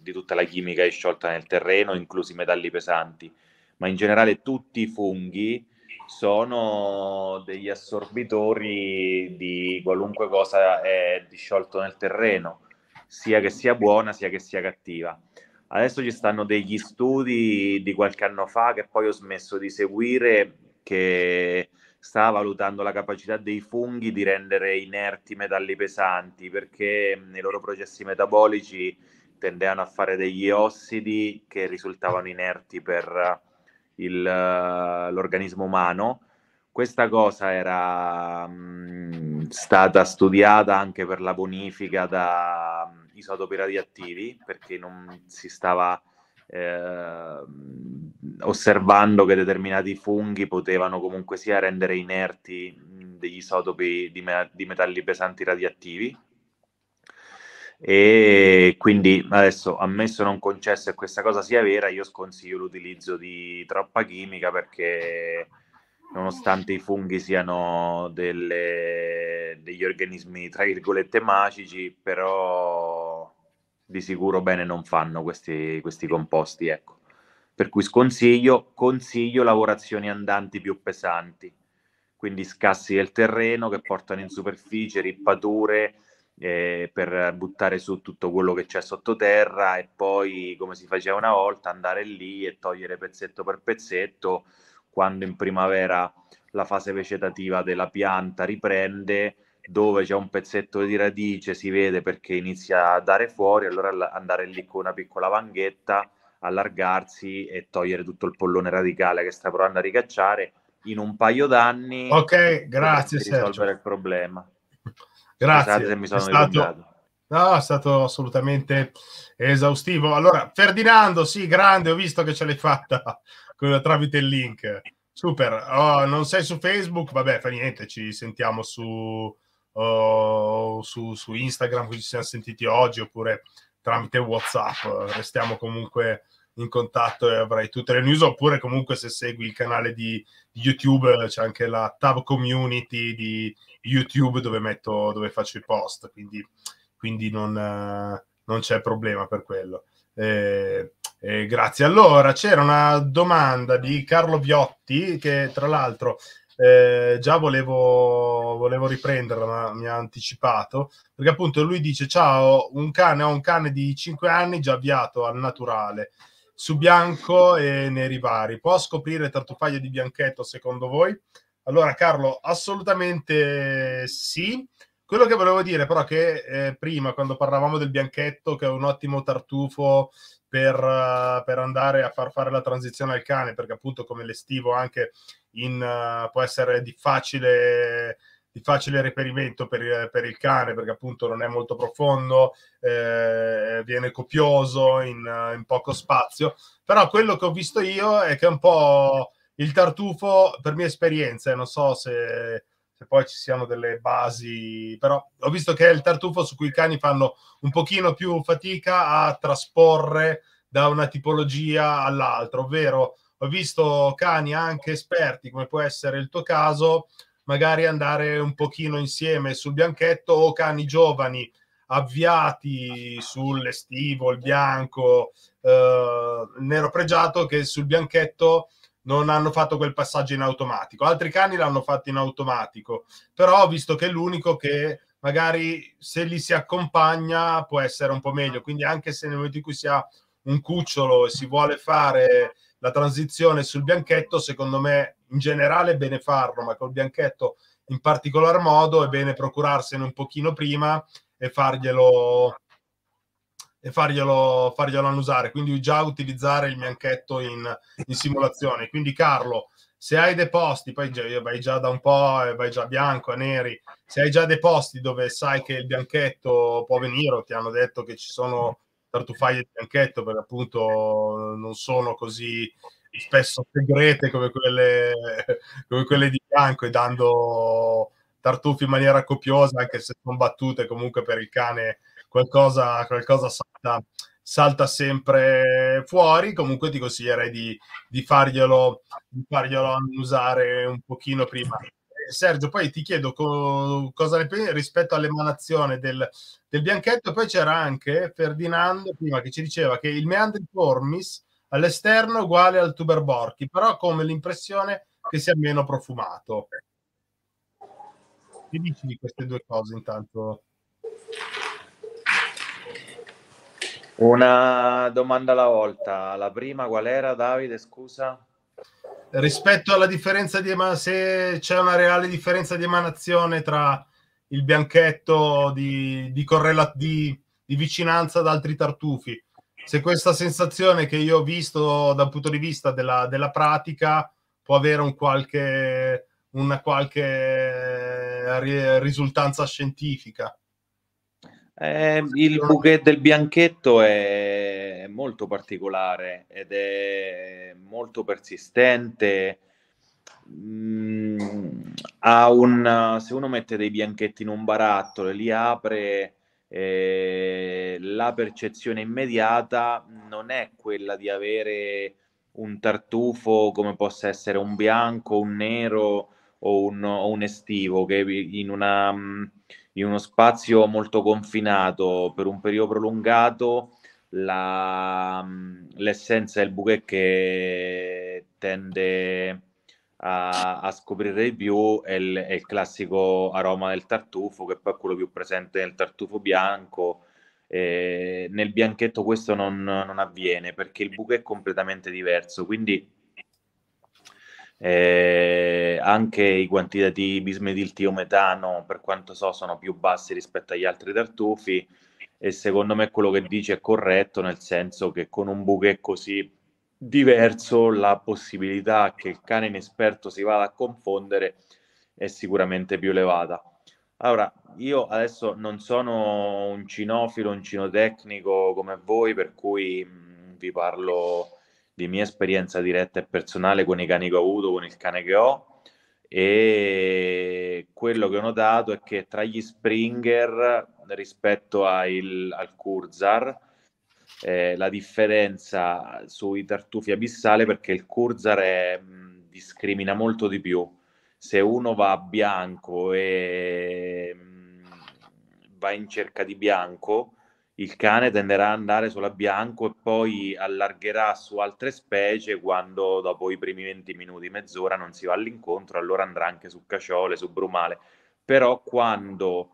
di tutta la chimica è sciolta nel terreno, inclusi i metalli pesanti ma in generale tutti i funghi sono degli assorbitori di qualunque cosa è disciolto nel terreno, sia che sia buona sia che sia cattiva. Adesso ci stanno degli studi di qualche anno fa che poi ho smesso di seguire che sta valutando la capacità dei funghi di rendere inerti metalli pesanti perché nei loro processi metabolici tendevano a fare degli ossidi che risultavano inerti per il, l'organismo umano. Questa cosa era mh, mm, stata studiata anche per la bonifica da mh, mm, isotopi radioattivi, perché non si stava eh, osservando che determinati funghi potevano comunque sia rendere inerti mm, degli isotopi di, me- di metalli pesanti radioattivi e quindi adesso ammesso non concesso che questa cosa sia vera io sconsiglio l'utilizzo di troppa chimica perché nonostante i funghi siano delle, degli organismi tra virgolette magici però di sicuro bene non fanno questi, questi composti ecco. per cui sconsiglio consiglio lavorazioni andanti più pesanti quindi scassi del terreno che portano in superficie rippature eh, per buttare su tutto quello che c'è sottoterra e poi, come si faceva una volta, andare lì e togliere pezzetto per pezzetto quando in primavera la fase vegetativa della pianta riprende dove c'è un pezzetto di radice si vede perché inizia a dare fuori allora andare lì con una piccola vanghetta allargarsi e togliere tutto il pollone radicale che sta provando a ricacciare in un paio d'anni ok grazie risolvere Sergio. il problema Grazie, esatto, mi sono è stato... No, è stato assolutamente esaustivo. Allora, Ferdinando, sì, grande, ho visto che ce l'hai fatta tramite il link. Super. Oh, non sei su Facebook? Vabbè, fa niente, ci sentiamo su, oh, su, su Instagram, ci siamo sentiti oggi, oppure tramite WhatsApp. Restiamo comunque in contatto e avrai tutte le news, oppure comunque se segui il canale di YouTube c'è anche la tab community di YouTube dove, metto, dove faccio i post, quindi, quindi non, non, c'è problema per quello. Eh, eh, grazie. Allora, c'era una domanda di Carlo Viotti che tra l'altro eh, già volevo, volevo, riprenderla, ma mi ha anticipato, perché appunto lui dice, ciao, un cane, ho un cane di 5 anni già avviato al naturale, su bianco e neri vari. Può scoprire tartufaia di bianchetto secondo voi? Allora, Carlo, assolutamente sì. Quello che volevo dire però che eh, prima, quando parlavamo del bianchetto, che è un ottimo tartufo per, uh, per, andare a far fare la transizione al cane, perché appunto come l'estivo anche in, uh, può essere di facile, di facile reperimento per, per, il cane, perché appunto non è molto profondo, eh, viene copioso in, uh, in poco spazio. Però quello che ho visto io è che è un po' il tartufo, per mia esperienza, non so se, se, poi ci siano delle basi, però ho visto che è il tartufo su cui i cani fanno un pochino più fatica a trasporre da una tipologia all'altra, ovvero ho visto cani anche esperti, come può essere il tuo caso, magari andare un pochino insieme sul bianchetto o cani giovani avviati sull'estivo, il bianco, eh, nero pregiato che sul bianchetto non hanno fatto quel passaggio in automatico. Altri cani l'hanno fatto in automatico, però ho visto che è l'unico che magari se li si accompagna può essere un po' meglio. Quindi anche se nel momento in cui si ha un cucciolo e si vuole fare la transizione sul bianchetto, secondo me in generale è bene farlo, ma col bianchetto in particolar modo è bene procurarsene un pochino prima e farglielo e farglielo, farglielo annusare, quindi già utilizzare il bianchetto in, in simulazione. Quindi Carlo, se hai dei posti, poi vai già da un po', vai già bianco, a neri, se hai già dei posti dove sai che il bianchetto può venire o ti hanno detto che ci sono tartufaglie di bianchetto perché appunto non sono così spesso segrete come quelle, come quelle di bianco e dando tartufi in maniera copiosa anche se sono battute comunque per il cane qualcosa, qualcosa sa salta, salta sempre fuori. Comunque ti consiglierei di, di, farglielo, di farglielo annusare un pochino prima. Eh, Sergio, poi ti chiedo co- cosa ne pensi rispetto all'emanazione del, del, bianchetto. Poi c'era anche Ferdinando prima che ci diceva che il formis all'esterno è uguale al tuberborchi, però come l'impressione che sia meno profumato. Che dici di queste due cose intanto? Una domanda alla volta. La prima qual era, Davide? Scusa. Rispetto alla differenza di emanazione, se c'è una reale differenza di emanazione tra il bianchetto di, di, correla- di, di vicinanza ad altri tartufi, se questa sensazione che io ho visto dal punto di vista della, della pratica può avere un qualche, una qualche eh, risultanza scientifica. Eh, il bouquet del bianchetto è molto particolare ed è molto persistente. Mm, un, se uno mette dei bianchetti in un barattolo e li apre, eh, la percezione immediata non è quella di avere un tartufo come possa essere un bianco, un nero o un, o un estivo, che in una mm, in uno spazio molto confinato per un periodo prolungato, la, mm, l'essenza del bouquet che tende a, a scoprire di più è il, è il, classico aroma del tartufo, che poi è quello più presente nel tartufo bianco. Eh, nel bianchetto questo non, non avviene perché il bouquet è completamente diverso, quindi eh, anche i quantitativi bismetiltiometano, per quanto so, sono più bassi rispetto agli altri tartufi e secondo me quello che dice è corretto, nel senso che con un bouquet così diverso la possibilità che il cane inesperto si vada a confondere è sicuramente più elevata. Allora, io adesso non sono un cinofilo, un cinotecnico come voi, per cui mm, vi parlo di mia esperienza diretta e personale con i cani che ho avuto, con il cane che ho e quello che ho notato è che tra gli Springer rispetto il, al Kurzar eh, la differenza sui tartufi abissale perché il Kurzar è, mh, discrimina molto di più se uno va bianco e mh, va in cerca di bianco il cane tenderà ad andare solo a bianco e poi allargherà su altre specie quando dopo i primi 20 minuti, mezz'ora non si va all'incontro, allora andrà anche su caciole, su brumale. Però quando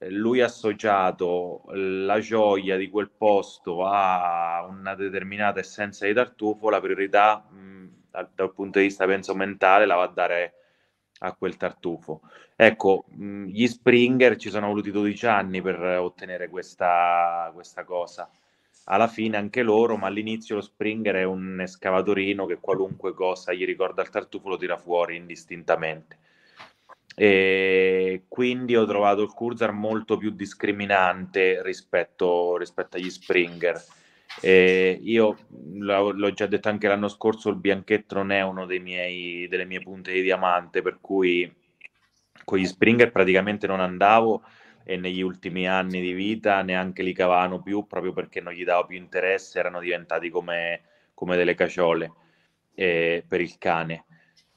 eh, lui ha associato la gioia di quel posto a una determinata essenza di tartufo, la priorità mh, dal, dal punto di vista penso mentale la va a dare a quel tartufo. Ecco, mh, mm, gli Springer ci sono voluti 12 anni per ottenere questa, questa cosa. Alla fine anche loro, ma all'inizio lo Springer è un escavatorino che qualunque cosa gli ricorda il tartufo lo tira fuori indistintamente. E quindi ho trovato il Curzar molto più discriminante rispetto, rispetto agli Springer eh, io l'ho già detto anche l'anno scorso, il bianchetto non è uno dei miei, delle mie punte di diamante, per cui con gli Springer praticamente non andavo e negli ultimi anni di vita neanche li cavavano più proprio perché non gli davo più interesse, erano diventati come, come delle caciole eh, per il cane.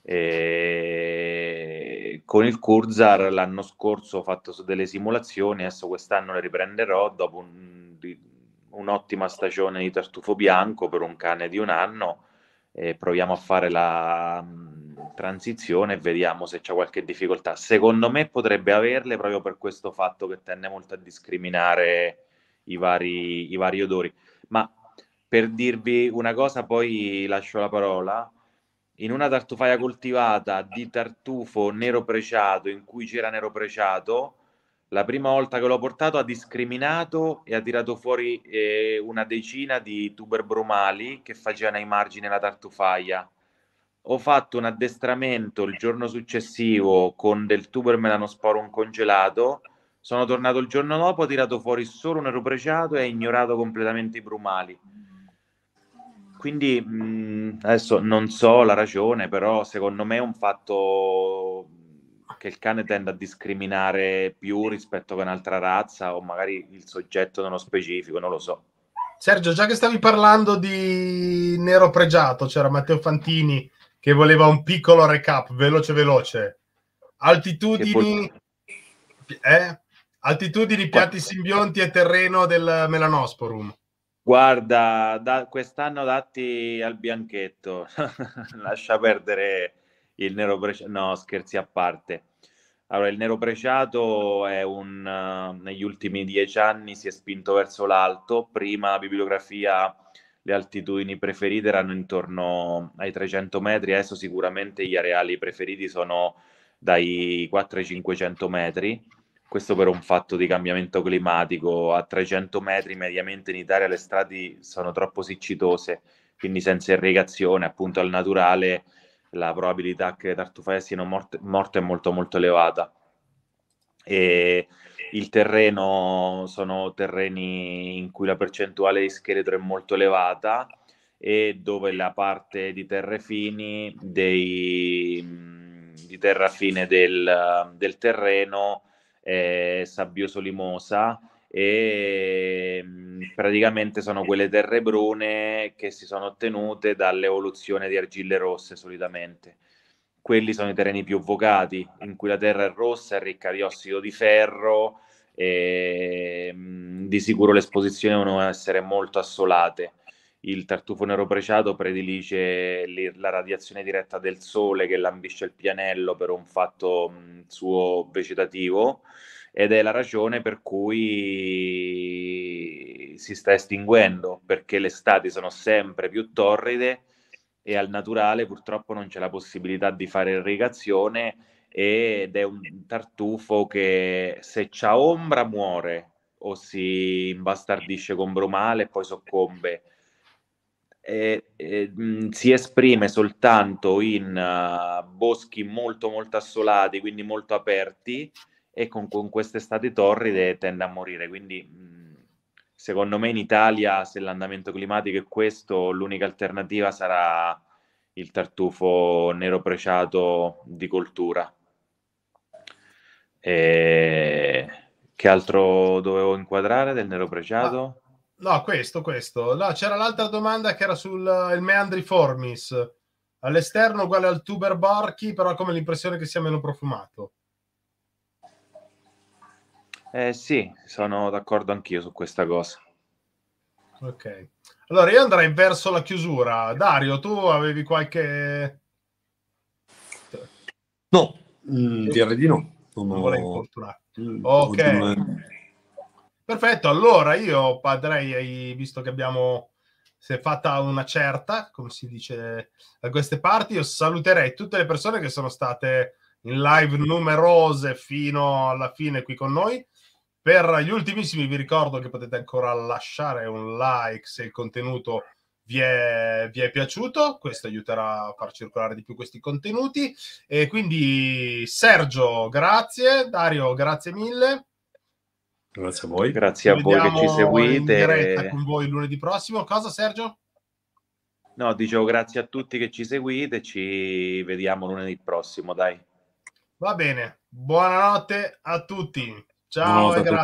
E con il Curzar l'anno scorso ho fatto delle simulazioni, adesso quest'anno le riprenderò dopo un un'ottima stagione di tartufo bianco per un cane di un anno. E proviamo a fare la mm, transizione e vediamo se c'è qualche difficoltà. Secondo me potrebbe averle proprio per questo fatto che tende molto a discriminare i vari, i vari odori. Ma per dirvi una cosa, poi lascio la parola. In una tartufaia coltivata di tartufo nero preciato, in cui c'era nero preciato, la prima volta che l'ho portato ha discriminato e ha tirato fuori eh, una decina di tuber brumali che facevano ai margini la tartufaia. Ho fatto un addestramento il giorno successivo con del tuber melanosporum congelato. Sono tornato il giorno dopo, ho tirato fuori solo un erupreciato e ha ignorato completamente i brumali. Quindi mh, mm, adesso non so la ragione, però secondo me è un fatto che il cane tende a discriminare più rispetto a un'altra razza o magari il soggetto nello specifico, non lo so. Sergio, già che stavi parlando di nero pregiato, c'era Matteo Fantini che voleva un piccolo recap, veloce veloce. Altitudini, poi... eh? Altitudini piatti simbionti e terreno del Melanosporum. Guarda, da, quest'anno dati al bianchetto, lascia perdere il nero bresciato, no scherzi a parte. Allora, il nero bresciato è un, uh, negli ultimi dieci anni si è spinto verso l'alto, prima la bibliografia le altitudini preferite erano intorno ai 300 metri, adesso sicuramente gli areali preferiti sono dai 4 ai 500 metri, questo per un fatto di cambiamento climatico, a 300 metri mediamente in Italia le strade sono troppo siccitose, quindi senza irrigazione, appunto al naturale la probabilità che tartufaie siano morte, morto è molto molto elevata. E il terreno sono terreni in cui la percentuale di scheletro è molto elevata e dove la parte di terre fini dei, di terra fine del, del terreno è sabbioso limosa e mm, praticamente sono quelle terre brune che si sono ottenute dall'evoluzione di argille rosse solitamente. Quelli sono i terreni più vocati, in cui la terra è rossa, è ricca di ossido di ferro e mm, di sicuro le esposizioni devono essere molto assolate. Il tartufo nero preciato predilige la radiazione diretta del sole che lambisce il pianello per un fatto mm, suo vegetativo ed è la ragione per cui si sta estinguendo, perché le estati sono sempre più torride e al naturale purtroppo non c'è la possibilità di fare irrigazione ed è un tartufo che se c'ha ombra muore o si imbastardisce con brumale e poi soccombe. E, e, mh, mm, si esprime soltanto in uh, boschi molto molto assolati, quindi molto aperti, e con, con queste estati torride tende a morire. Quindi secondo me in Italia, se l'andamento climatico è questo, l'unica alternativa sarà il tartufo nero preciato di coltura. E... Che altro dovevo inquadrare del nero preciato? No, ah, no questo, questo. No, c'era l'altra domanda che era sul eh, meandriformis. All'esterno uguale al tuber barchi, però come l'impressione che sia meno profumato. Eh, sì, sono d'accordo anch'io su questa cosa. Ok. Allora io andrei verso la chiusura. Dario, tu avevi qualche... No, mm, direi di no. Non, vorrei volevo mm, ok. Perfetto, allora io padrei, visto che abbiamo si è fatta una certa, come si dice da queste parti, io saluterei tutte le persone che sono state in live numerose fino alla fine qui con noi. Per gli ultimissimi vi ricordo che potete ancora lasciare un like se il contenuto vi è, vi è, piaciuto, questo aiuterà a far circolare di più questi contenuti. E quindi Sergio, grazie, Dario, grazie mille. Grazie a voi, grazie ci a voi che ci seguite. In diretta con voi lunedì prossimo. Cosa Sergio? No, dicevo grazie a tutti che ci seguite, ci vediamo lunedì prossimo, dai. Va bene, buonanotte a tutti. Ciao buonanotte e grazie.